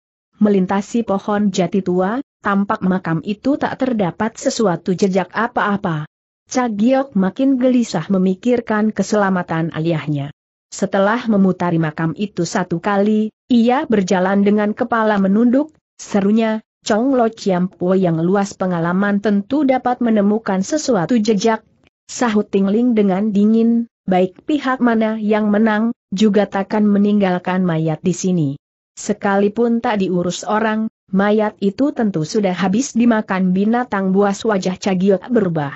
melintasi pohon jati tua, tampak makam itu tak terdapat sesuatu jejak apa-apa. Cagiok makin gelisah memikirkan keselamatan aliahnya. Setelah memutari makam itu satu kali, ia berjalan dengan kepala menunduk, serunya, Chong Lo Po yang luas pengalaman tentu dapat menemukan sesuatu jejak. Sahut Tingling dengan dingin, baik pihak mana yang menang, juga takkan meninggalkan mayat di sini. Sekalipun tak diurus orang, mayat itu tentu sudah habis dimakan binatang buas wajah cagiot berubah.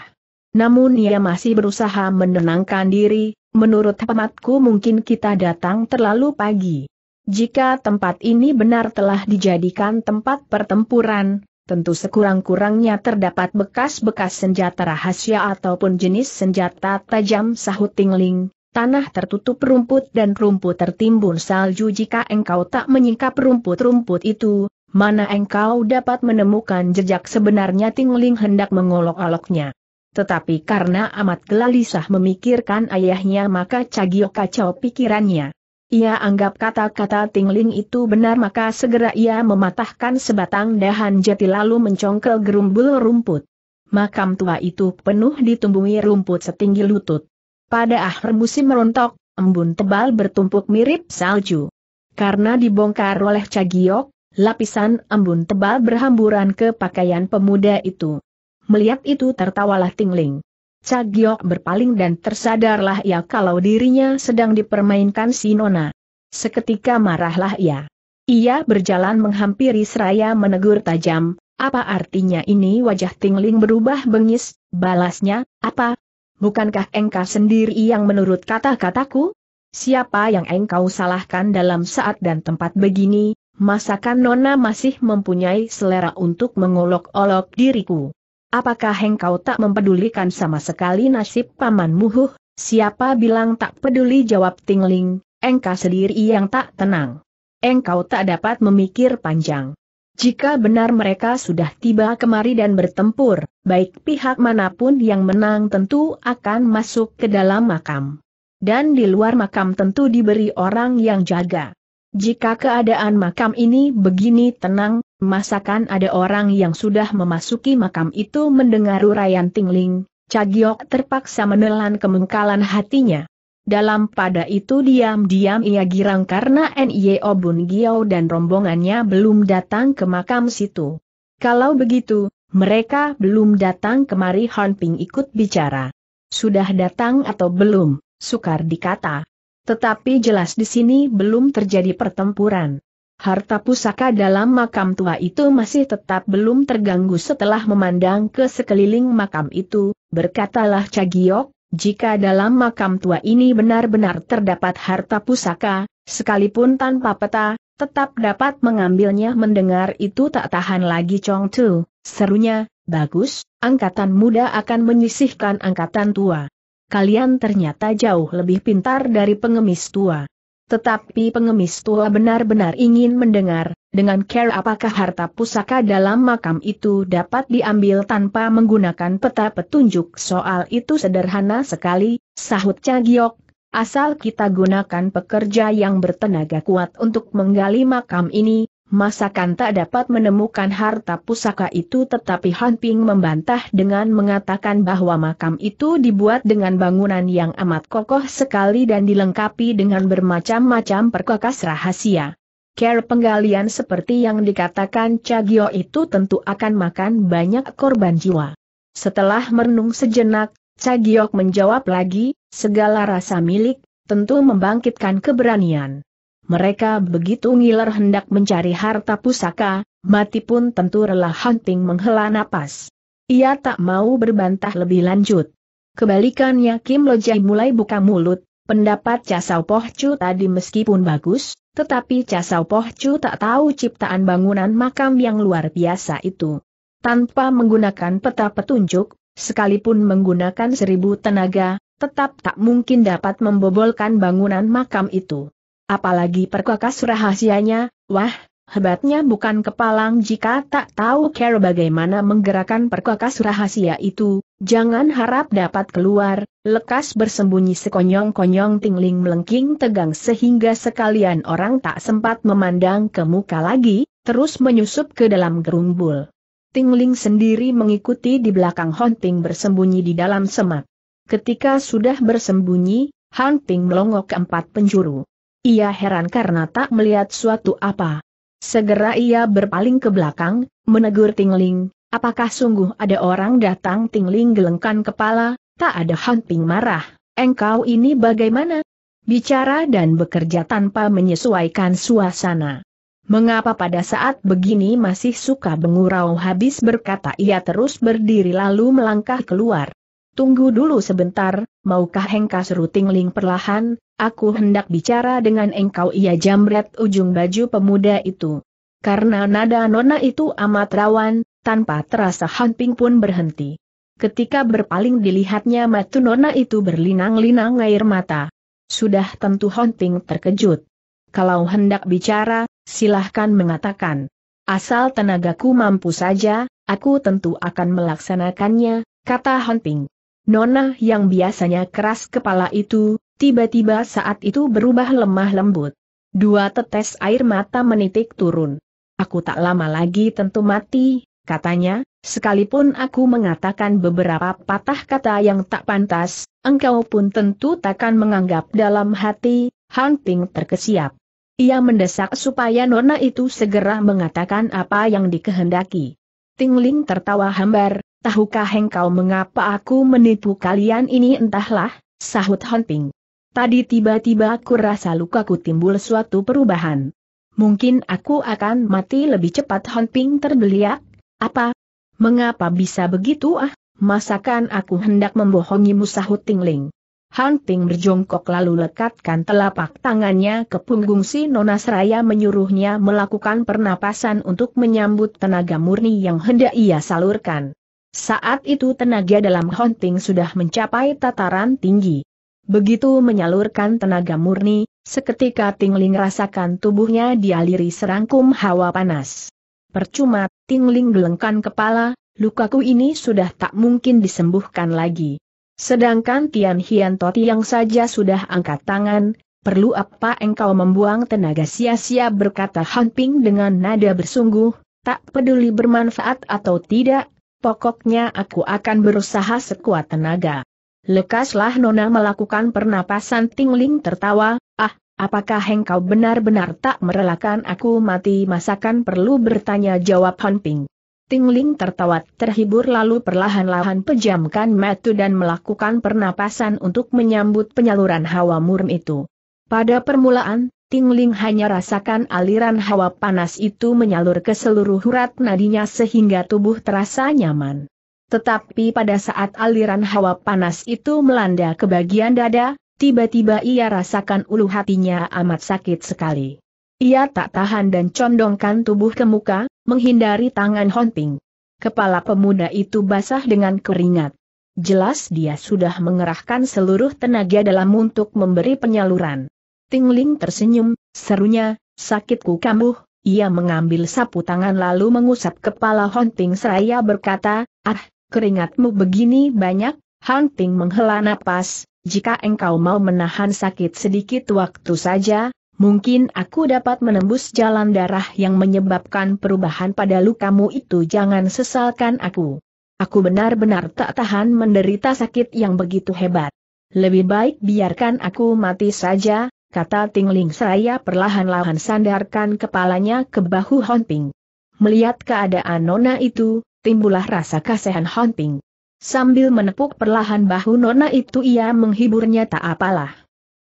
Namun ia masih berusaha menenangkan diri, menurut hematku mungkin kita datang terlalu pagi. Jika tempat ini benar telah dijadikan tempat pertempuran, tentu sekurang-kurangnya terdapat bekas-bekas senjata rahasia ataupun jenis senjata tajam sahut tingling, Tanah tertutup rumput dan rumput tertimbun salju jika engkau tak menyingkap rumput-rumput itu, mana engkau dapat menemukan jejak sebenarnya Tingling hendak mengolok-oloknya. Tetapi karena amat gelisah memikirkan ayahnya maka Cagio kacau pikirannya. Ia anggap kata-kata Tingling itu benar maka segera ia mematahkan sebatang dahan jati lalu mencongkel gerumbul rumput. Makam tua itu penuh ditumbuhi rumput setinggi lutut. Pada akhir musim merontok, embun tebal bertumpuk mirip salju. Karena dibongkar oleh Cagiok, lapisan embun tebal berhamburan ke pakaian pemuda itu. Melihat itu tertawalah Tingling. Cagiok berpaling dan tersadarlah ia kalau dirinya sedang dipermainkan si Nona. Seketika marahlah ia. Ia berjalan menghampiri seraya menegur tajam, apa artinya ini wajah Tingling berubah bengis, balasnya, apa, bukankah engkau sendiri yang menurut kata-kataku? Siapa yang engkau salahkan dalam saat dan tempat begini, masakan Nona masih mempunyai selera untuk mengolok-olok diriku? Apakah engkau tak mempedulikan sama sekali nasib paman muhuh? Siapa bilang tak peduli jawab Tingling, engkau sendiri yang tak tenang. Engkau tak dapat memikir panjang. Jika benar mereka sudah tiba kemari dan bertempur, baik pihak manapun yang menang tentu akan masuk ke dalam makam. Dan di luar makam tentu diberi orang yang jaga. Jika keadaan makam ini begini tenang, masakan ada orang yang sudah memasuki makam itu mendengar uraian tingling, Cagiok terpaksa menelan kemengkalan hatinya. Dalam pada itu diam-diam ia girang karena Nio Bun Giao dan rombongannya belum datang ke makam situ. Kalau begitu, mereka belum datang kemari Han Ping ikut bicara. Sudah datang atau belum, sukar dikata. Tetapi jelas di sini belum terjadi pertempuran. Harta pusaka dalam makam tua itu masih tetap belum terganggu setelah memandang ke sekeliling makam itu, berkatalah Cagiok, jika dalam makam tua ini benar-benar terdapat harta pusaka, sekalipun tanpa peta, tetap dapat mengambilnya mendengar itu tak tahan lagi Chong Tu, serunya, bagus, angkatan muda akan menyisihkan angkatan tua. Kalian ternyata jauh lebih pintar dari pengemis tua. Tetapi pengemis tua benar-benar ingin mendengar, dengan care apakah harta pusaka dalam makam itu dapat diambil tanpa menggunakan peta petunjuk soal itu sederhana sekali, sahut Cagiok, asal kita gunakan pekerja yang bertenaga kuat untuk menggali makam ini, masakan tak dapat menemukan harta pusaka itu tetapi Han Ping membantah dengan mengatakan bahwa makam itu dibuat dengan bangunan yang amat kokoh sekali dan dilengkapi dengan bermacam-macam perkakas rahasia. Care penggalian seperti yang dikatakan Cagio itu tentu akan makan banyak korban jiwa. Setelah merenung sejenak, Cagio menjawab lagi, segala rasa milik, tentu membangkitkan keberanian. Mereka begitu ngiler hendak mencari harta pusaka, mati pun tentu rela hunting menghela napas. Ia tak mau berbantah lebih lanjut. Kebalikannya Kim Lojai mulai buka mulut, pendapat Casau Poh tadi meskipun bagus, tetapi Casau Pohcu tak tahu ciptaan bangunan makam yang luar biasa itu. Tanpa menggunakan peta petunjuk, sekalipun menggunakan seribu tenaga, tetap tak mungkin dapat membobolkan bangunan makam itu. Apalagi perkakas rahasianya, wah, Hebatnya bukan kepalang jika tak tahu cara bagaimana menggerakkan perkakas rahasia itu, jangan harap dapat keluar, lekas bersembunyi sekonyong-konyong tingling melengking tegang sehingga sekalian orang tak sempat memandang ke muka lagi, terus menyusup ke dalam gerumbul. Tingling sendiri mengikuti di belakang hunting bersembunyi di dalam semak. Ketika sudah bersembunyi, Hunting melongok ke empat penjuru. Ia heran karena tak melihat suatu apa. Segera ia berpaling ke belakang, menegur Tingling, apakah sungguh ada orang datang Tingling gelengkan kepala, tak ada Ping marah, engkau ini bagaimana? Bicara dan bekerja tanpa menyesuaikan suasana. Mengapa pada saat begini masih suka mengurau habis berkata ia terus berdiri lalu melangkah keluar. Tunggu dulu sebentar, maukah Hengka seru Tingling perlahan, aku hendak bicara dengan engkau ia jamret ujung baju pemuda itu. Karena nada nona itu amat rawan, tanpa terasa Hanping pun berhenti. Ketika berpaling dilihatnya mata nona itu berlinang-linang air mata. Sudah tentu hunting terkejut. Kalau hendak bicara, silahkan mengatakan. Asal tenagaku mampu saja, aku tentu akan melaksanakannya, kata hunting. Nona yang biasanya keras kepala itu, tiba-tiba saat itu berubah lemah lembut. Dua tetes air mata menitik turun. Aku tak lama lagi tentu mati, katanya, sekalipun aku mengatakan beberapa patah kata yang tak pantas, engkau pun tentu takkan menganggap dalam hati, Hunting terkesiap. Ia mendesak supaya Nona itu segera mengatakan apa yang dikehendaki. Tingling tertawa hambar, tahukah engkau mengapa aku menipu kalian ini entahlah, sahut Hanping. Tadi tiba-tiba aku rasa lukaku timbul suatu perubahan. Mungkin aku akan mati lebih cepat Hanping terbeliak, apa? Mengapa bisa begitu ah? Masakan aku hendak membohongimu sahut Tingling. Han berjongkok lalu lekatkan telapak tangannya ke punggung si Nona Seraya menyuruhnya melakukan pernapasan untuk menyambut tenaga murni yang hendak ia salurkan. Saat itu tenaga dalam hunting sudah mencapai tataran tinggi. Begitu menyalurkan tenaga murni, seketika Tingling rasakan tubuhnya dialiri serangkum hawa panas. Percuma, Tingling gelengkan kepala, lukaku ini sudah tak mungkin disembuhkan lagi. Sedangkan Tian Hian Toti yang saja sudah angkat tangan, perlu apa engkau membuang tenaga sia-sia berkata Han dengan nada bersungguh, tak peduli bermanfaat atau tidak, pokoknya aku akan berusaha sekuat tenaga. Lekaslah Nona melakukan pernapasan tingling tertawa, ah, apakah engkau benar-benar tak merelakan aku mati masakan perlu bertanya jawab Ping. Tingling tertawa terhibur lalu perlahan-lahan pejamkan metu dan melakukan pernapasan untuk menyambut penyaluran hawa murni itu. Pada permulaan, Tingling hanya rasakan aliran hawa panas itu menyalur ke seluruh urat nadinya sehingga tubuh terasa nyaman. Tetapi pada saat aliran hawa panas itu melanda ke bagian dada, tiba-tiba ia rasakan ulu hatinya amat sakit sekali. Ia tak tahan dan condongkan tubuh ke muka, menghindari tangan honting. Kepala pemuda itu basah dengan keringat. Jelas dia sudah mengerahkan seluruh tenaga dalam untuk memberi penyaluran. Tingling tersenyum, serunya, sakitku kambuh, ia mengambil sapu tangan lalu mengusap kepala Hunting. seraya berkata, ah, keringatmu begini banyak, Hunting menghela napas, jika engkau mau menahan sakit sedikit waktu saja, mungkin aku dapat menembus jalan darah yang menyebabkan perubahan pada lukamu itu jangan sesalkan aku. Aku benar-benar tak tahan menderita sakit yang begitu hebat. Lebih baik biarkan aku mati saja, kata Tingling seraya perlahan-lahan sandarkan kepalanya ke bahu Honping. Melihat keadaan Nona itu, timbullah rasa kasihan Honping. Sambil menepuk perlahan bahu Nona itu ia menghiburnya tak apalah.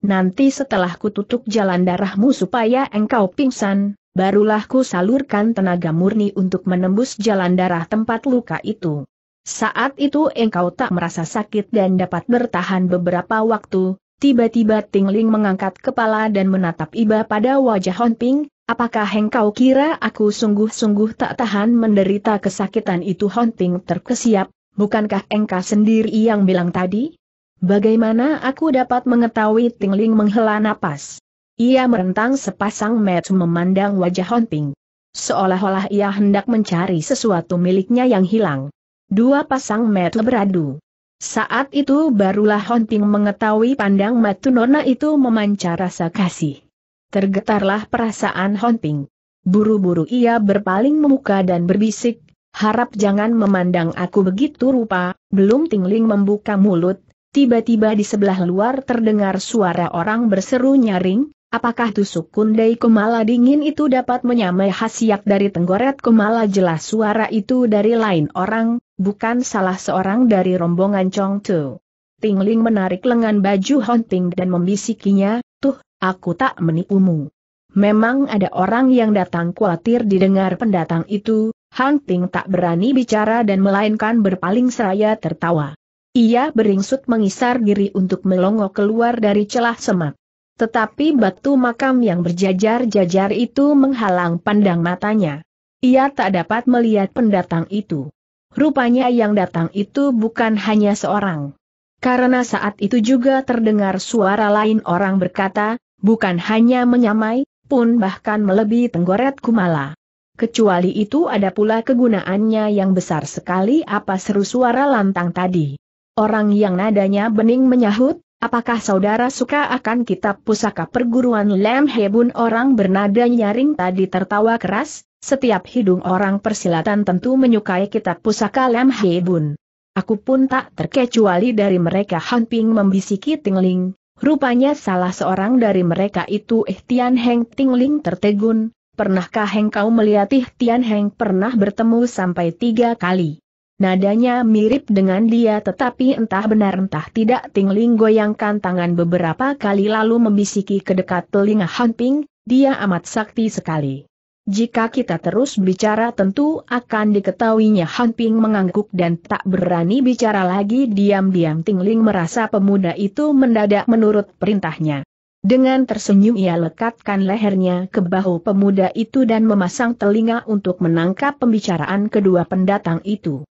Nanti setelah kututup jalan darahmu supaya engkau pingsan, barulah ku salurkan tenaga murni untuk menembus jalan darah tempat luka itu. Saat itu engkau tak merasa sakit dan dapat bertahan beberapa waktu, Tiba-tiba Ting Ling mengangkat kepala dan menatap iba pada wajah Hon Ping, apakah engkau kira aku sungguh-sungguh tak tahan menderita kesakitan itu Hon Ping terkesiap, bukankah engkau sendiri yang bilang tadi? Bagaimana aku dapat mengetahui Ting Ling menghela nafas? Ia merentang sepasang mata memandang wajah Hon Ping. Seolah-olah ia hendak mencari sesuatu miliknya yang hilang. Dua pasang mata beradu. Saat itu barulah Honting mengetahui pandang matu nona itu memancar rasa kasih. Tergetarlah perasaan Honting. Buru-buru ia berpaling memuka dan berbisik, harap jangan memandang aku begitu rupa, belum tingling membuka mulut, tiba-tiba di sebelah luar terdengar suara orang berseru nyaring, Apakah tusuk kundai kumala dingin itu dapat menyamai khasiat dari tenggoret kumala jelas suara itu dari lain orang, bukan salah seorang dari rombongan Chong Tu. Tingling menarik lengan baju Ting dan membisikinya, Tuh, aku tak menipumu. Memang ada orang yang datang khawatir didengar pendatang itu, Ting tak berani bicara dan melainkan berpaling seraya tertawa. Ia beringsut mengisar diri untuk melongo keluar dari celah semak. Tetapi batu makam yang berjajar-jajar itu menghalang pandang matanya. Ia tak dapat melihat pendatang itu. Rupanya yang datang itu bukan hanya seorang. Karena saat itu juga terdengar suara lain orang berkata, bukan hanya menyamai, pun bahkan melebihi tenggoret kumala. Kecuali itu ada pula kegunaannya yang besar sekali apa seru suara lantang tadi. Orang yang nadanya bening menyahut, Apakah saudara suka akan kitab pusaka perguruan Lem Hebun orang bernada nyaring tadi tertawa keras, setiap hidung orang persilatan tentu menyukai kitab pusaka Lem Hebun. Aku pun tak terkecuali dari mereka hamping membisiki Tingling, rupanya salah seorang dari mereka itu Eh Tian Heng Tingling tertegun, pernahkah Heng kau melihat Eh Tian Heng pernah bertemu sampai tiga kali? Nadanya mirip dengan dia tetapi entah benar entah tidak Tingling goyangkan tangan beberapa kali lalu membisiki ke dekat telinga Han dia amat sakti sekali. Jika kita terus bicara tentu akan diketahuinya Han mengangguk dan tak berani bicara lagi diam-diam Tingling merasa pemuda itu mendadak menurut perintahnya. Dengan tersenyum ia lekatkan lehernya ke bahu pemuda itu dan memasang telinga untuk menangkap pembicaraan kedua pendatang itu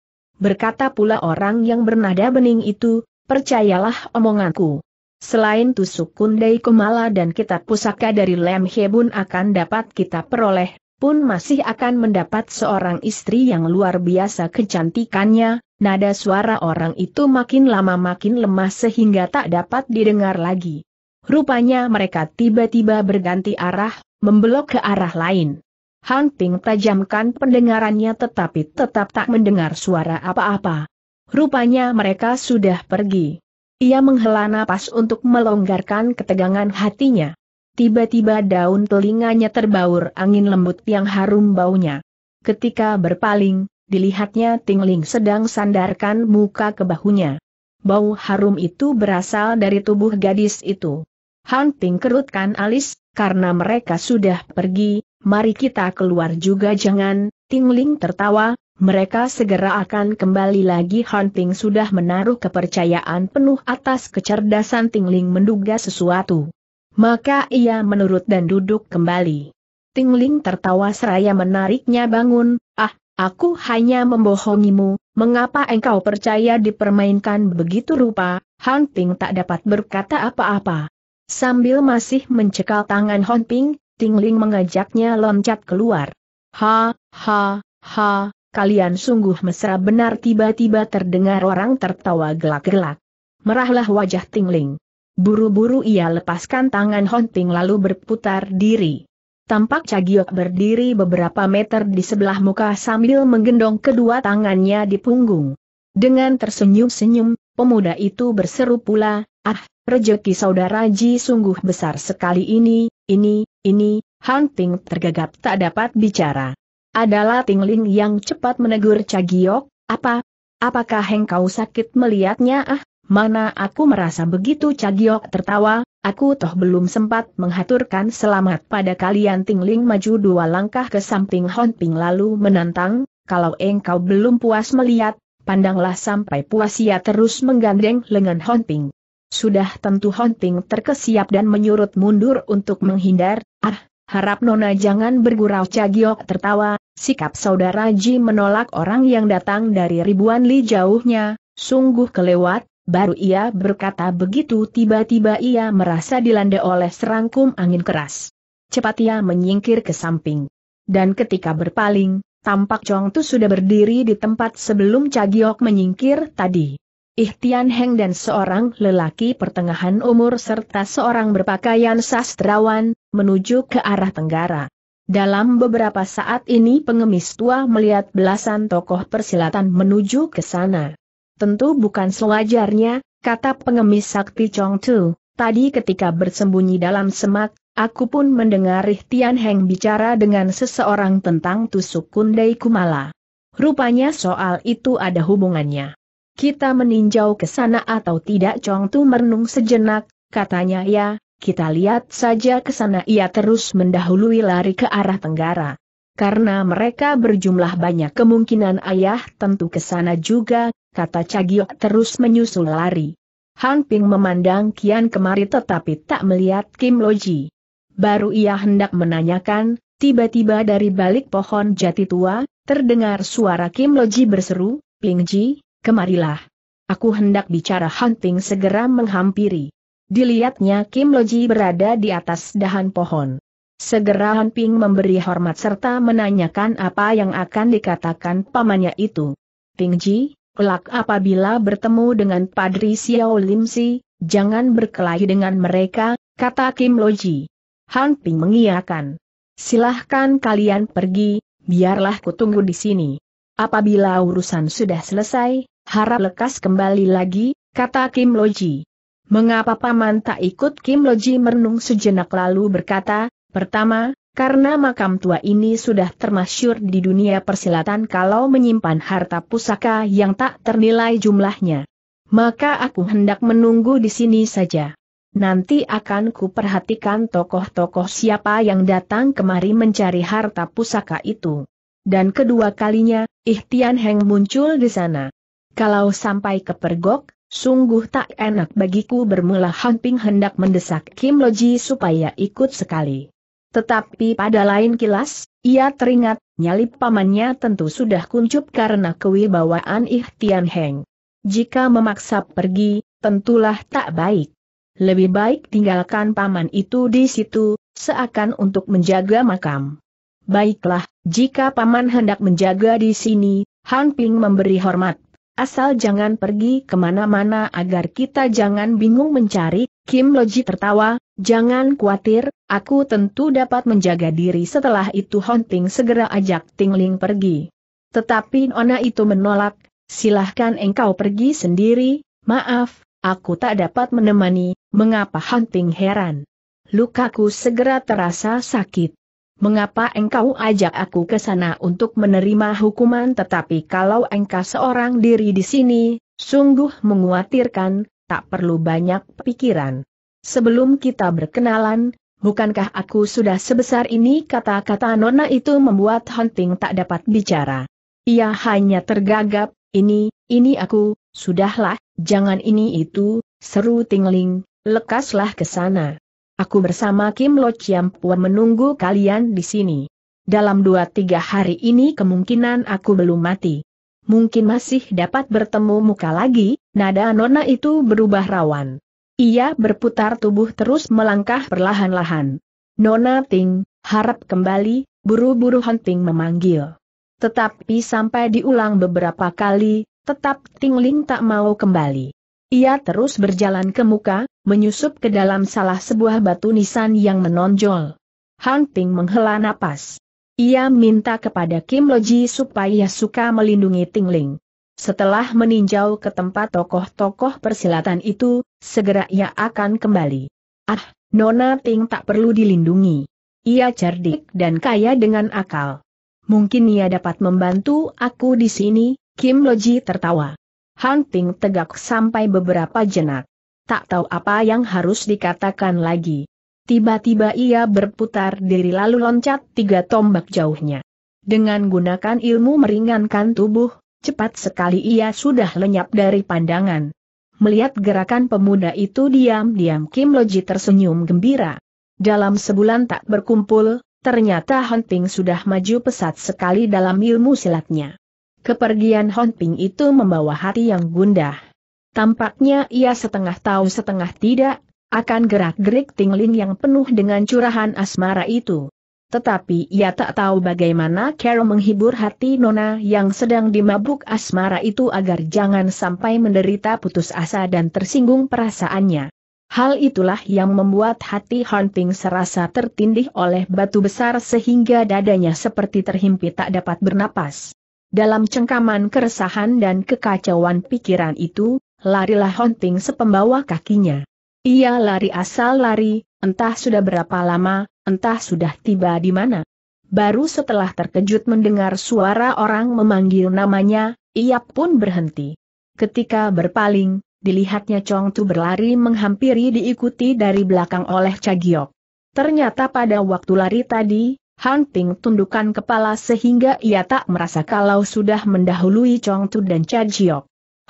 berkata pula orang yang bernada bening itu, percayalah omonganku. Selain tusuk kundai kumala dan kitab pusaka dari Lem Hebun akan dapat kita peroleh, pun masih akan mendapat seorang istri yang luar biasa kecantikannya, nada suara orang itu makin lama makin lemah sehingga tak dapat didengar lagi. Rupanya mereka tiba-tiba berganti arah, membelok ke arah lain. Han Ping tajamkan pendengarannya tetapi tetap tak mendengar suara apa-apa. Rupanya mereka sudah pergi. Ia menghela napas untuk melonggarkan ketegangan hatinya. Tiba-tiba daun telinganya terbaur angin lembut yang harum baunya. Ketika berpaling, dilihatnya Tingling sedang sandarkan muka ke bahunya. Bau harum itu berasal dari tubuh gadis itu. Han Ping kerutkan alis, karena mereka sudah pergi, mari kita keluar juga jangan, Tingling tertawa, mereka segera akan kembali lagi Hunting sudah menaruh kepercayaan penuh atas kecerdasan Tingling menduga sesuatu. Maka ia menurut dan duduk kembali. Tingling tertawa seraya menariknya bangun, ah, aku hanya membohongimu, mengapa engkau percaya dipermainkan begitu rupa, Hunting tak dapat berkata apa-apa. Sambil masih mencekal tangan Hunting, Tingling mengajaknya loncat keluar. Ha, ha, ha, kalian sungguh mesra benar tiba-tiba terdengar orang tertawa gelak-gelak. Merahlah wajah Tingling. Buru-buru ia lepaskan tangan Honting lalu berputar diri. Tampak Cagiok berdiri beberapa meter di sebelah muka sambil menggendong kedua tangannya di punggung. Dengan tersenyum-senyum, pemuda itu berseru pula, Ah, rejeki saudara Ji sungguh besar sekali ini, ini, ini, Han Ting tergagap tak dapat bicara. Adalah Ting Ling yang cepat menegur Cagiok, apa? Apakah engkau sakit melihatnya ah? Mana aku merasa begitu Cagiok tertawa, aku toh belum sempat menghaturkan selamat pada kalian Ting Ling maju dua langkah ke samping Hon Ping lalu menantang, kalau engkau belum puas melihat, pandanglah sampai puas ia terus menggandeng lengan Hon Ping. Sudah tentu hunting terkesiap dan menyurut mundur untuk menghindar, ah, harap Nona jangan bergurau Cagiok tertawa, sikap saudara Ji menolak orang yang datang dari ribuan li jauhnya, sungguh kelewat, baru ia berkata begitu tiba-tiba ia merasa dilanda oleh serangkum angin keras. Cepat ia menyingkir ke samping. Dan ketika berpaling, tampak Chong Tu sudah berdiri di tempat sebelum Cagiok menyingkir tadi. Ihtian Heng dan seorang lelaki pertengahan umur serta seorang berpakaian sastrawan, menuju ke arah tenggara. Dalam beberapa saat ini pengemis tua melihat belasan tokoh persilatan menuju ke sana. Tentu bukan sewajarnya, kata pengemis sakti Chong Tu, tadi ketika bersembunyi dalam semak, aku pun mendengar Ihtian Heng bicara dengan seseorang tentang tusuk kundai kumala. Rupanya soal itu ada hubungannya. Kita meninjau ke sana atau tidak Chong Tu merenung sejenak, katanya ya, kita lihat saja ke sana ia terus mendahului lari ke arah tenggara. Karena mereka berjumlah banyak kemungkinan ayah tentu ke sana juga, kata Cagiok terus menyusul lari. Han Ping memandang Kian kemari tetapi tak melihat Kim Loji. Baru ia hendak menanyakan, tiba-tiba dari balik pohon jati tua, terdengar suara Kim Loji berseru, Ping Ji, kemarilah. Aku hendak bicara hunting segera menghampiri. Dilihatnya Kim Loji berada di atas dahan pohon. Segera Han Ping memberi hormat serta menanyakan apa yang akan dikatakan pamannya itu. Ping Ji, kelak apabila bertemu dengan Padri Xiao Lim Si, jangan berkelahi dengan mereka, kata Kim Loji. Han Ping mengiyakan. Silahkan kalian pergi, biarlah kutunggu di sini. Apabila urusan sudah selesai, Harap lekas kembali lagi, kata Kim Loji. Mengapa paman tak ikut Kim Loji merenung sejenak lalu berkata, pertama, karena makam tua ini sudah termasyur di dunia persilatan kalau menyimpan harta pusaka yang tak ternilai jumlahnya. Maka aku hendak menunggu di sini saja. Nanti akan kuperhatikan tokoh-tokoh siapa yang datang kemari mencari harta pusaka itu. Dan kedua kalinya, Ihtian Heng muncul di sana. Kalau sampai kepergok, sungguh tak enak bagiku bermula Ping hendak mendesak Kim Loji supaya ikut sekali. Tetapi pada lain kilas, ia teringat, nyali pamannya tentu sudah kuncup karena kewibawaan Ih Tian Heng. Jika memaksa pergi, tentulah tak baik. Lebih baik tinggalkan paman itu di situ, seakan untuk menjaga makam. Baiklah, jika paman hendak menjaga di sini, Han Ping memberi hormat. Asal jangan pergi kemana-mana agar kita jangan bingung mencari, Kim Loji tertawa, jangan khawatir, aku tentu dapat menjaga diri setelah itu hunting segera ajak Tingling pergi. Tetapi Nona itu menolak, silahkan engkau pergi sendiri, maaf, aku tak dapat menemani, mengapa hunting heran. Lukaku segera terasa sakit. Mengapa engkau ajak aku ke sana untuk menerima hukuman tetapi kalau engkau seorang diri di sini, sungguh menguatirkan, tak perlu banyak pikiran. Sebelum kita berkenalan, bukankah aku sudah sebesar ini kata-kata Nona itu membuat Hunting tak dapat bicara. Ia hanya tergagap, ini, ini aku, sudahlah, jangan ini itu, seru tingling, lekaslah ke sana. Aku bersama Kim Lo Chiam Puan menunggu kalian di sini. Dalam dua tiga hari ini kemungkinan aku belum mati. Mungkin masih dapat bertemu muka lagi, nada nona itu berubah rawan. Ia berputar tubuh terus melangkah perlahan-lahan. Nona Ting, harap kembali, buru-buru Hunting memanggil. Tetapi sampai diulang beberapa kali, tetap Ting Ling tak mau kembali. Ia terus berjalan ke muka, menyusup ke dalam salah sebuah batu nisan yang menonjol. Han Ping menghela napas. Ia minta kepada Kim Loji supaya suka melindungi Ting Ling. Setelah meninjau ke tempat tokoh-tokoh persilatan itu, segera ia akan kembali. Ah, Nona Ting tak perlu dilindungi. Ia cerdik dan kaya dengan akal. Mungkin ia dapat membantu aku di sini, Kim Loji tertawa. Han Ping tegak sampai beberapa jenak tak tahu apa yang harus dikatakan lagi. Tiba-tiba ia berputar diri lalu loncat tiga tombak jauhnya. Dengan gunakan ilmu meringankan tubuh, cepat sekali ia sudah lenyap dari pandangan. Melihat gerakan pemuda itu diam-diam Kim Loji tersenyum gembira. Dalam sebulan tak berkumpul, ternyata Hon Ping sudah maju pesat sekali dalam ilmu silatnya. Kepergian Hon Ping itu membawa hati yang gundah. Tampaknya ia setengah tahu setengah tidak, akan gerak-gerik tingling yang penuh dengan curahan asmara itu. Tetapi ia tak tahu bagaimana Carol menghibur hati Nona yang sedang dimabuk asmara itu agar jangan sampai menderita putus asa dan tersinggung perasaannya. Hal itulah yang membuat hati Hunting serasa tertindih oleh batu besar sehingga dadanya seperti terhimpit tak dapat bernapas. Dalam cengkaman keresahan dan kekacauan pikiran itu, larilah Honting sepembawa kakinya. Ia lari asal lari, entah sudah berapa lama, entah sudah tiba di mana. Baru setelah terkejut mendengar suara orang memanggil namanya, ia pun berhenti. Ketika berpaling, dilihatnya Chong Tu berlari menghampiri diikuti dari belakang oleh Cagiok. Ternyata pada waktu lari tadi, Hunting tundukkan kepala sehingga ia tak merasa kalau sudah mendahului Chong Tu dan Cagiok.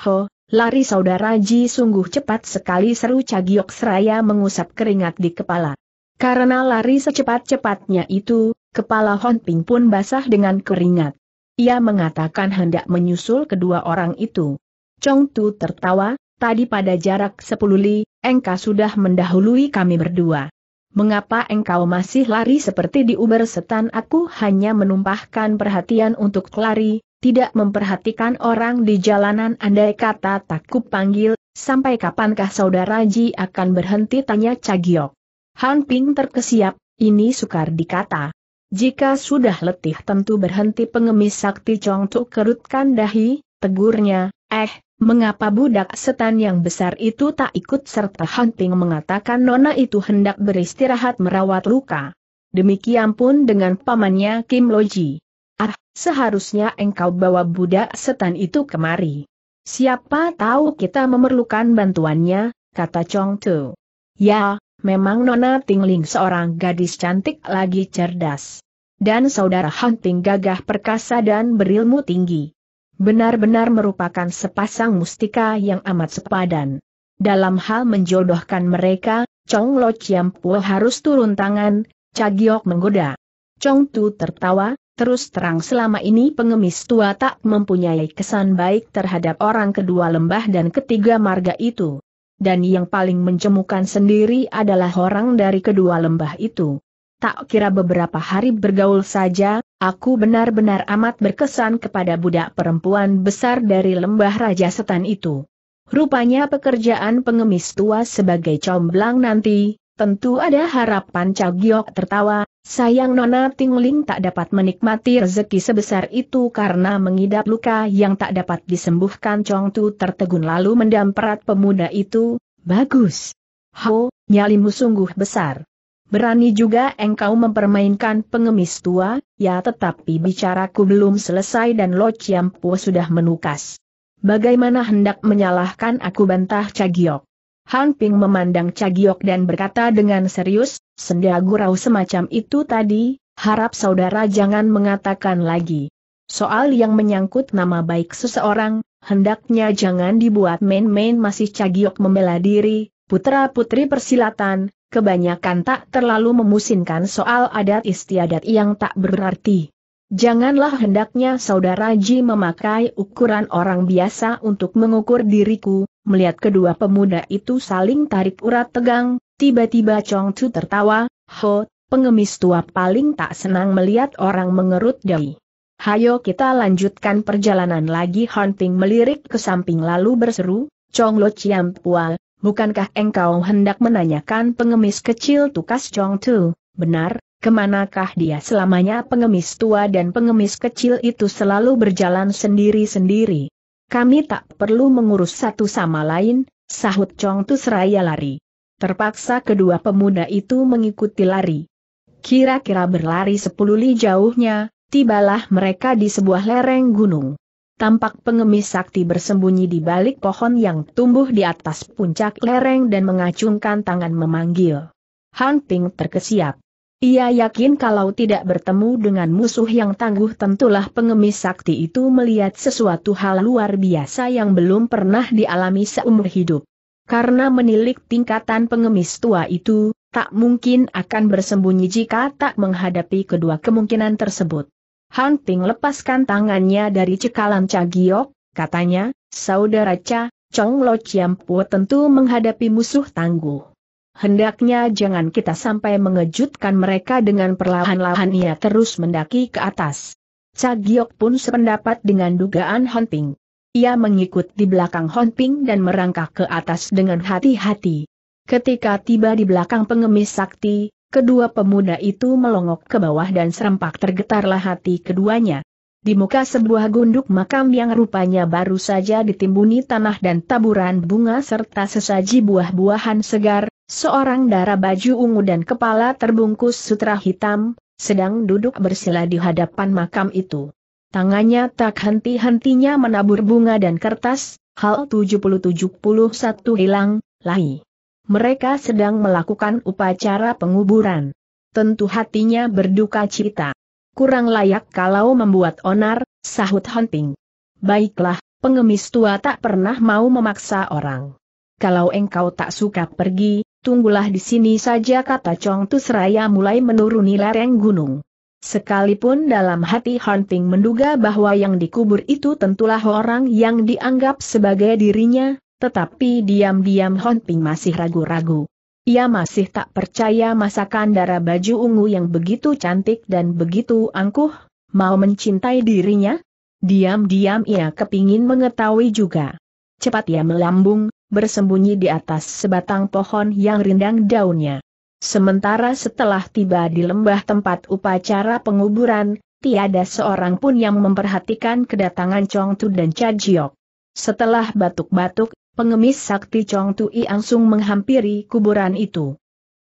Ho, Lari saudara Ji sungguh cepat sekali seru Cagiok Seraya mengusap keringat di kepala. Karena lari secepat-cepatnya itu, kepala Hon Ping pun basah dengan keringat. Ia mengatakan hendak menyusul kedua orang itu. Chong Tu tertawa, tadi pada jarak sepuluh li, engkau sudah mendahului kami berdua. Mengapa engkau masih lari seperti di Uber setan aku hanya menumpahkan perhatian untuk lari, tidak memperhatikan orang di jalanan andai kata takut panggil, sampai kapankah saudara Ji akan berhenti tanya Cagiok. Han Ping terkesiap, ini sukar dikata. Jika sudah letih tentu berhenti pengemis sakti Chong tu kerutkan dahi, tegurnya, eh, mengapa budak setan yang besar itu tak ikut serta Han Ping mengatakan nona itu hendak beristirahat merawat luka. Demikian pun dengan pamannya Kim Loji. Ah, seharusnya engkau bawa budak setan itu kemari. Siapa tahu kita memerlukan bantuannya, kata Chong Tu. Ya, memang Nona Tingling seorang gadis cantik lagi cerdas. Dan saudara Hunting gagah perkasa dan berilmu tinggi. Benar-benar merupakan sepasang mustika yang amat sepadan. Dalam hal menjodohkan mereka, Chong Lo Chiam Puo harus turun tangan, Cagiok menggoda. Chong Tu tertawa, Terus terang selama ini pengemis tua tak mempunyai kesan baik terhadap orang kedua lembah dan ketiga marga itu. Dan yang paling mencemukan sendiri adalah orang dari kedua lembah itu. Tak kira beberapa hari bergaul saja, aku benar-benar amat berkesan kepada budak perempuan besar dari lembah Raja Setan itu. Rupanya pekerjaan pengemis tua sebagai comblang nanti, tentu ada harapan Cagiok tertawa, Sayang Nona Tingling tak dapat menikmati rezeki sebesar itu karena mengidap luka yang tak dapat disembuhkan Chong Tu tertegun lalu mendamperat pemuda itu, bagus. Ho, nyalimu sungguh besar. Berani juga engkau mempermainkan pengemis tua, ya tetapi bicaraku belum selesai dan Lo Chiampo sudah menukas. Bagaimana hendak menyalahkan aku bantah Cagiok? Han Ping memandang Cagiok dan berkata dengan serius, senda gurau semacam itu tadi, harap saudara jangan mengatakan lagi. Soal yang menyangkut nama baik seseorang, hendaknya jangan dibuat main-main masih cagiok membela diri, putra-putri persilatan, kebanyakan tak terlalu memusinkan soal adat istiadat yang tak berarti. Janganlah hendaknya saudara Ji memakai ukuran orang biasa untuk mengukur diriku, melihat kedua pemuda itu saling tarik urat tegang, Tiba-tiba Chong Chu tertawa, Ho, pengemis tua paling tak senang melihat orang mengerut dahi. Hayo kita lanjutkan perjalanan lagi Hunting melirik ke samping lalu berseru, Chong Lo Chiam Pual, bukankah engkau hendak menanyakan pengemis kecil tukas Chong Tu? Benar, kemanakah dia selamanya pengemis tua dan pengemis kecil itu selalu berjalan sendiri-sendiri. Kami tak perlu mengurus satu sama lain, sahut Chong Tu seraya lari. Terpaksa kedua pemuda itu mengikuti lari. Kira-kira berlari sepuluh li jauhnya, tibalah mereka di sebuah lereng gunung. Tampak pengemis sakti bersembunyi di balik pohon yang tumbuh di atas puncak lereng dan mengacungkan tangan memanggil. Han Ping terkesiap. Ia yakin kalau tidak bertemu dengan musuh yang tangguh tentulah pengemis sakti itu melihat sesuatu hal luar biasa yang belum pernah dialami seumur hidup. Karena menilik tingkatan pengemis tua itu, tak mungkin akan bersembunyi jika tak menghadapi kedua kemungkinan tersebut. Han Ping lepaskan tangannya dari cekalan Cha Giok, katanya, Saudara Cha, Chong Lo Chiam Po tentu menghadapi musuh tangguh. Hendaknya jangan kita sampai mengejutkan mereka dengan perlahan-lahan ia terus mendaki ke atas. Cha pun sependapat dengan dugaan Hunting. Ia mengikut di belakang Ping dan merangkak ke atas dengan hati-hati. Ketika tiba di belakang pengemis sakti, kedua pemuda itu melongok ke bawah dan serempak tergetarlah hati keduanya. Di muka sebuah gunduk makam yang rupanya baru saja ditimbuni tanah dan taburan bunga serta sesaji buah-buahan segar, seorang darah baju ungu dan kepala terbungkus sutra hitam, sedang duduk bersila di hadapan makam itu. Tangannya tak henti-hentinya menabur bunga dan kertas, hal 7071 hilang, lahi. Mereka sedang melakukan upacara penguburan. Tentu hatinya berduka cita. Kurang layak kalau membuat onar, sahut hunting. Baiklah, pengemis tua tak pernah mau memaksa orang. Kalau engkau tak suka pergi, tunggulah di sini saja kata Chong Tusraya mulai menuruni lereng gunung. Sekalipun dalam hati Hunting menduga bahwa yang dikubur itu tentulah orang yang dianggap sebagai dirinya, tetapi diam-diam Hunting masih ragu-ragu. Ia masih tak percaya masakan darah baju ungu yang begitu cantik dan begitu angkuh, mau mencintai dirinya? Diam-diam ia kepingin mengetahui juga. Cepat ia melambung, bersembunyi di atas sebatang pohon yang rindang daunnya. Sementara setelah tiba di lembah tempat upacara penguburan, tiada seorang pun yang memperhatikan kedatangan Chong Tu dan Cha Jiok. Setelah batuk-batuk, pengemis sakti Chong Tu i langsung menghampiri kuburan itu.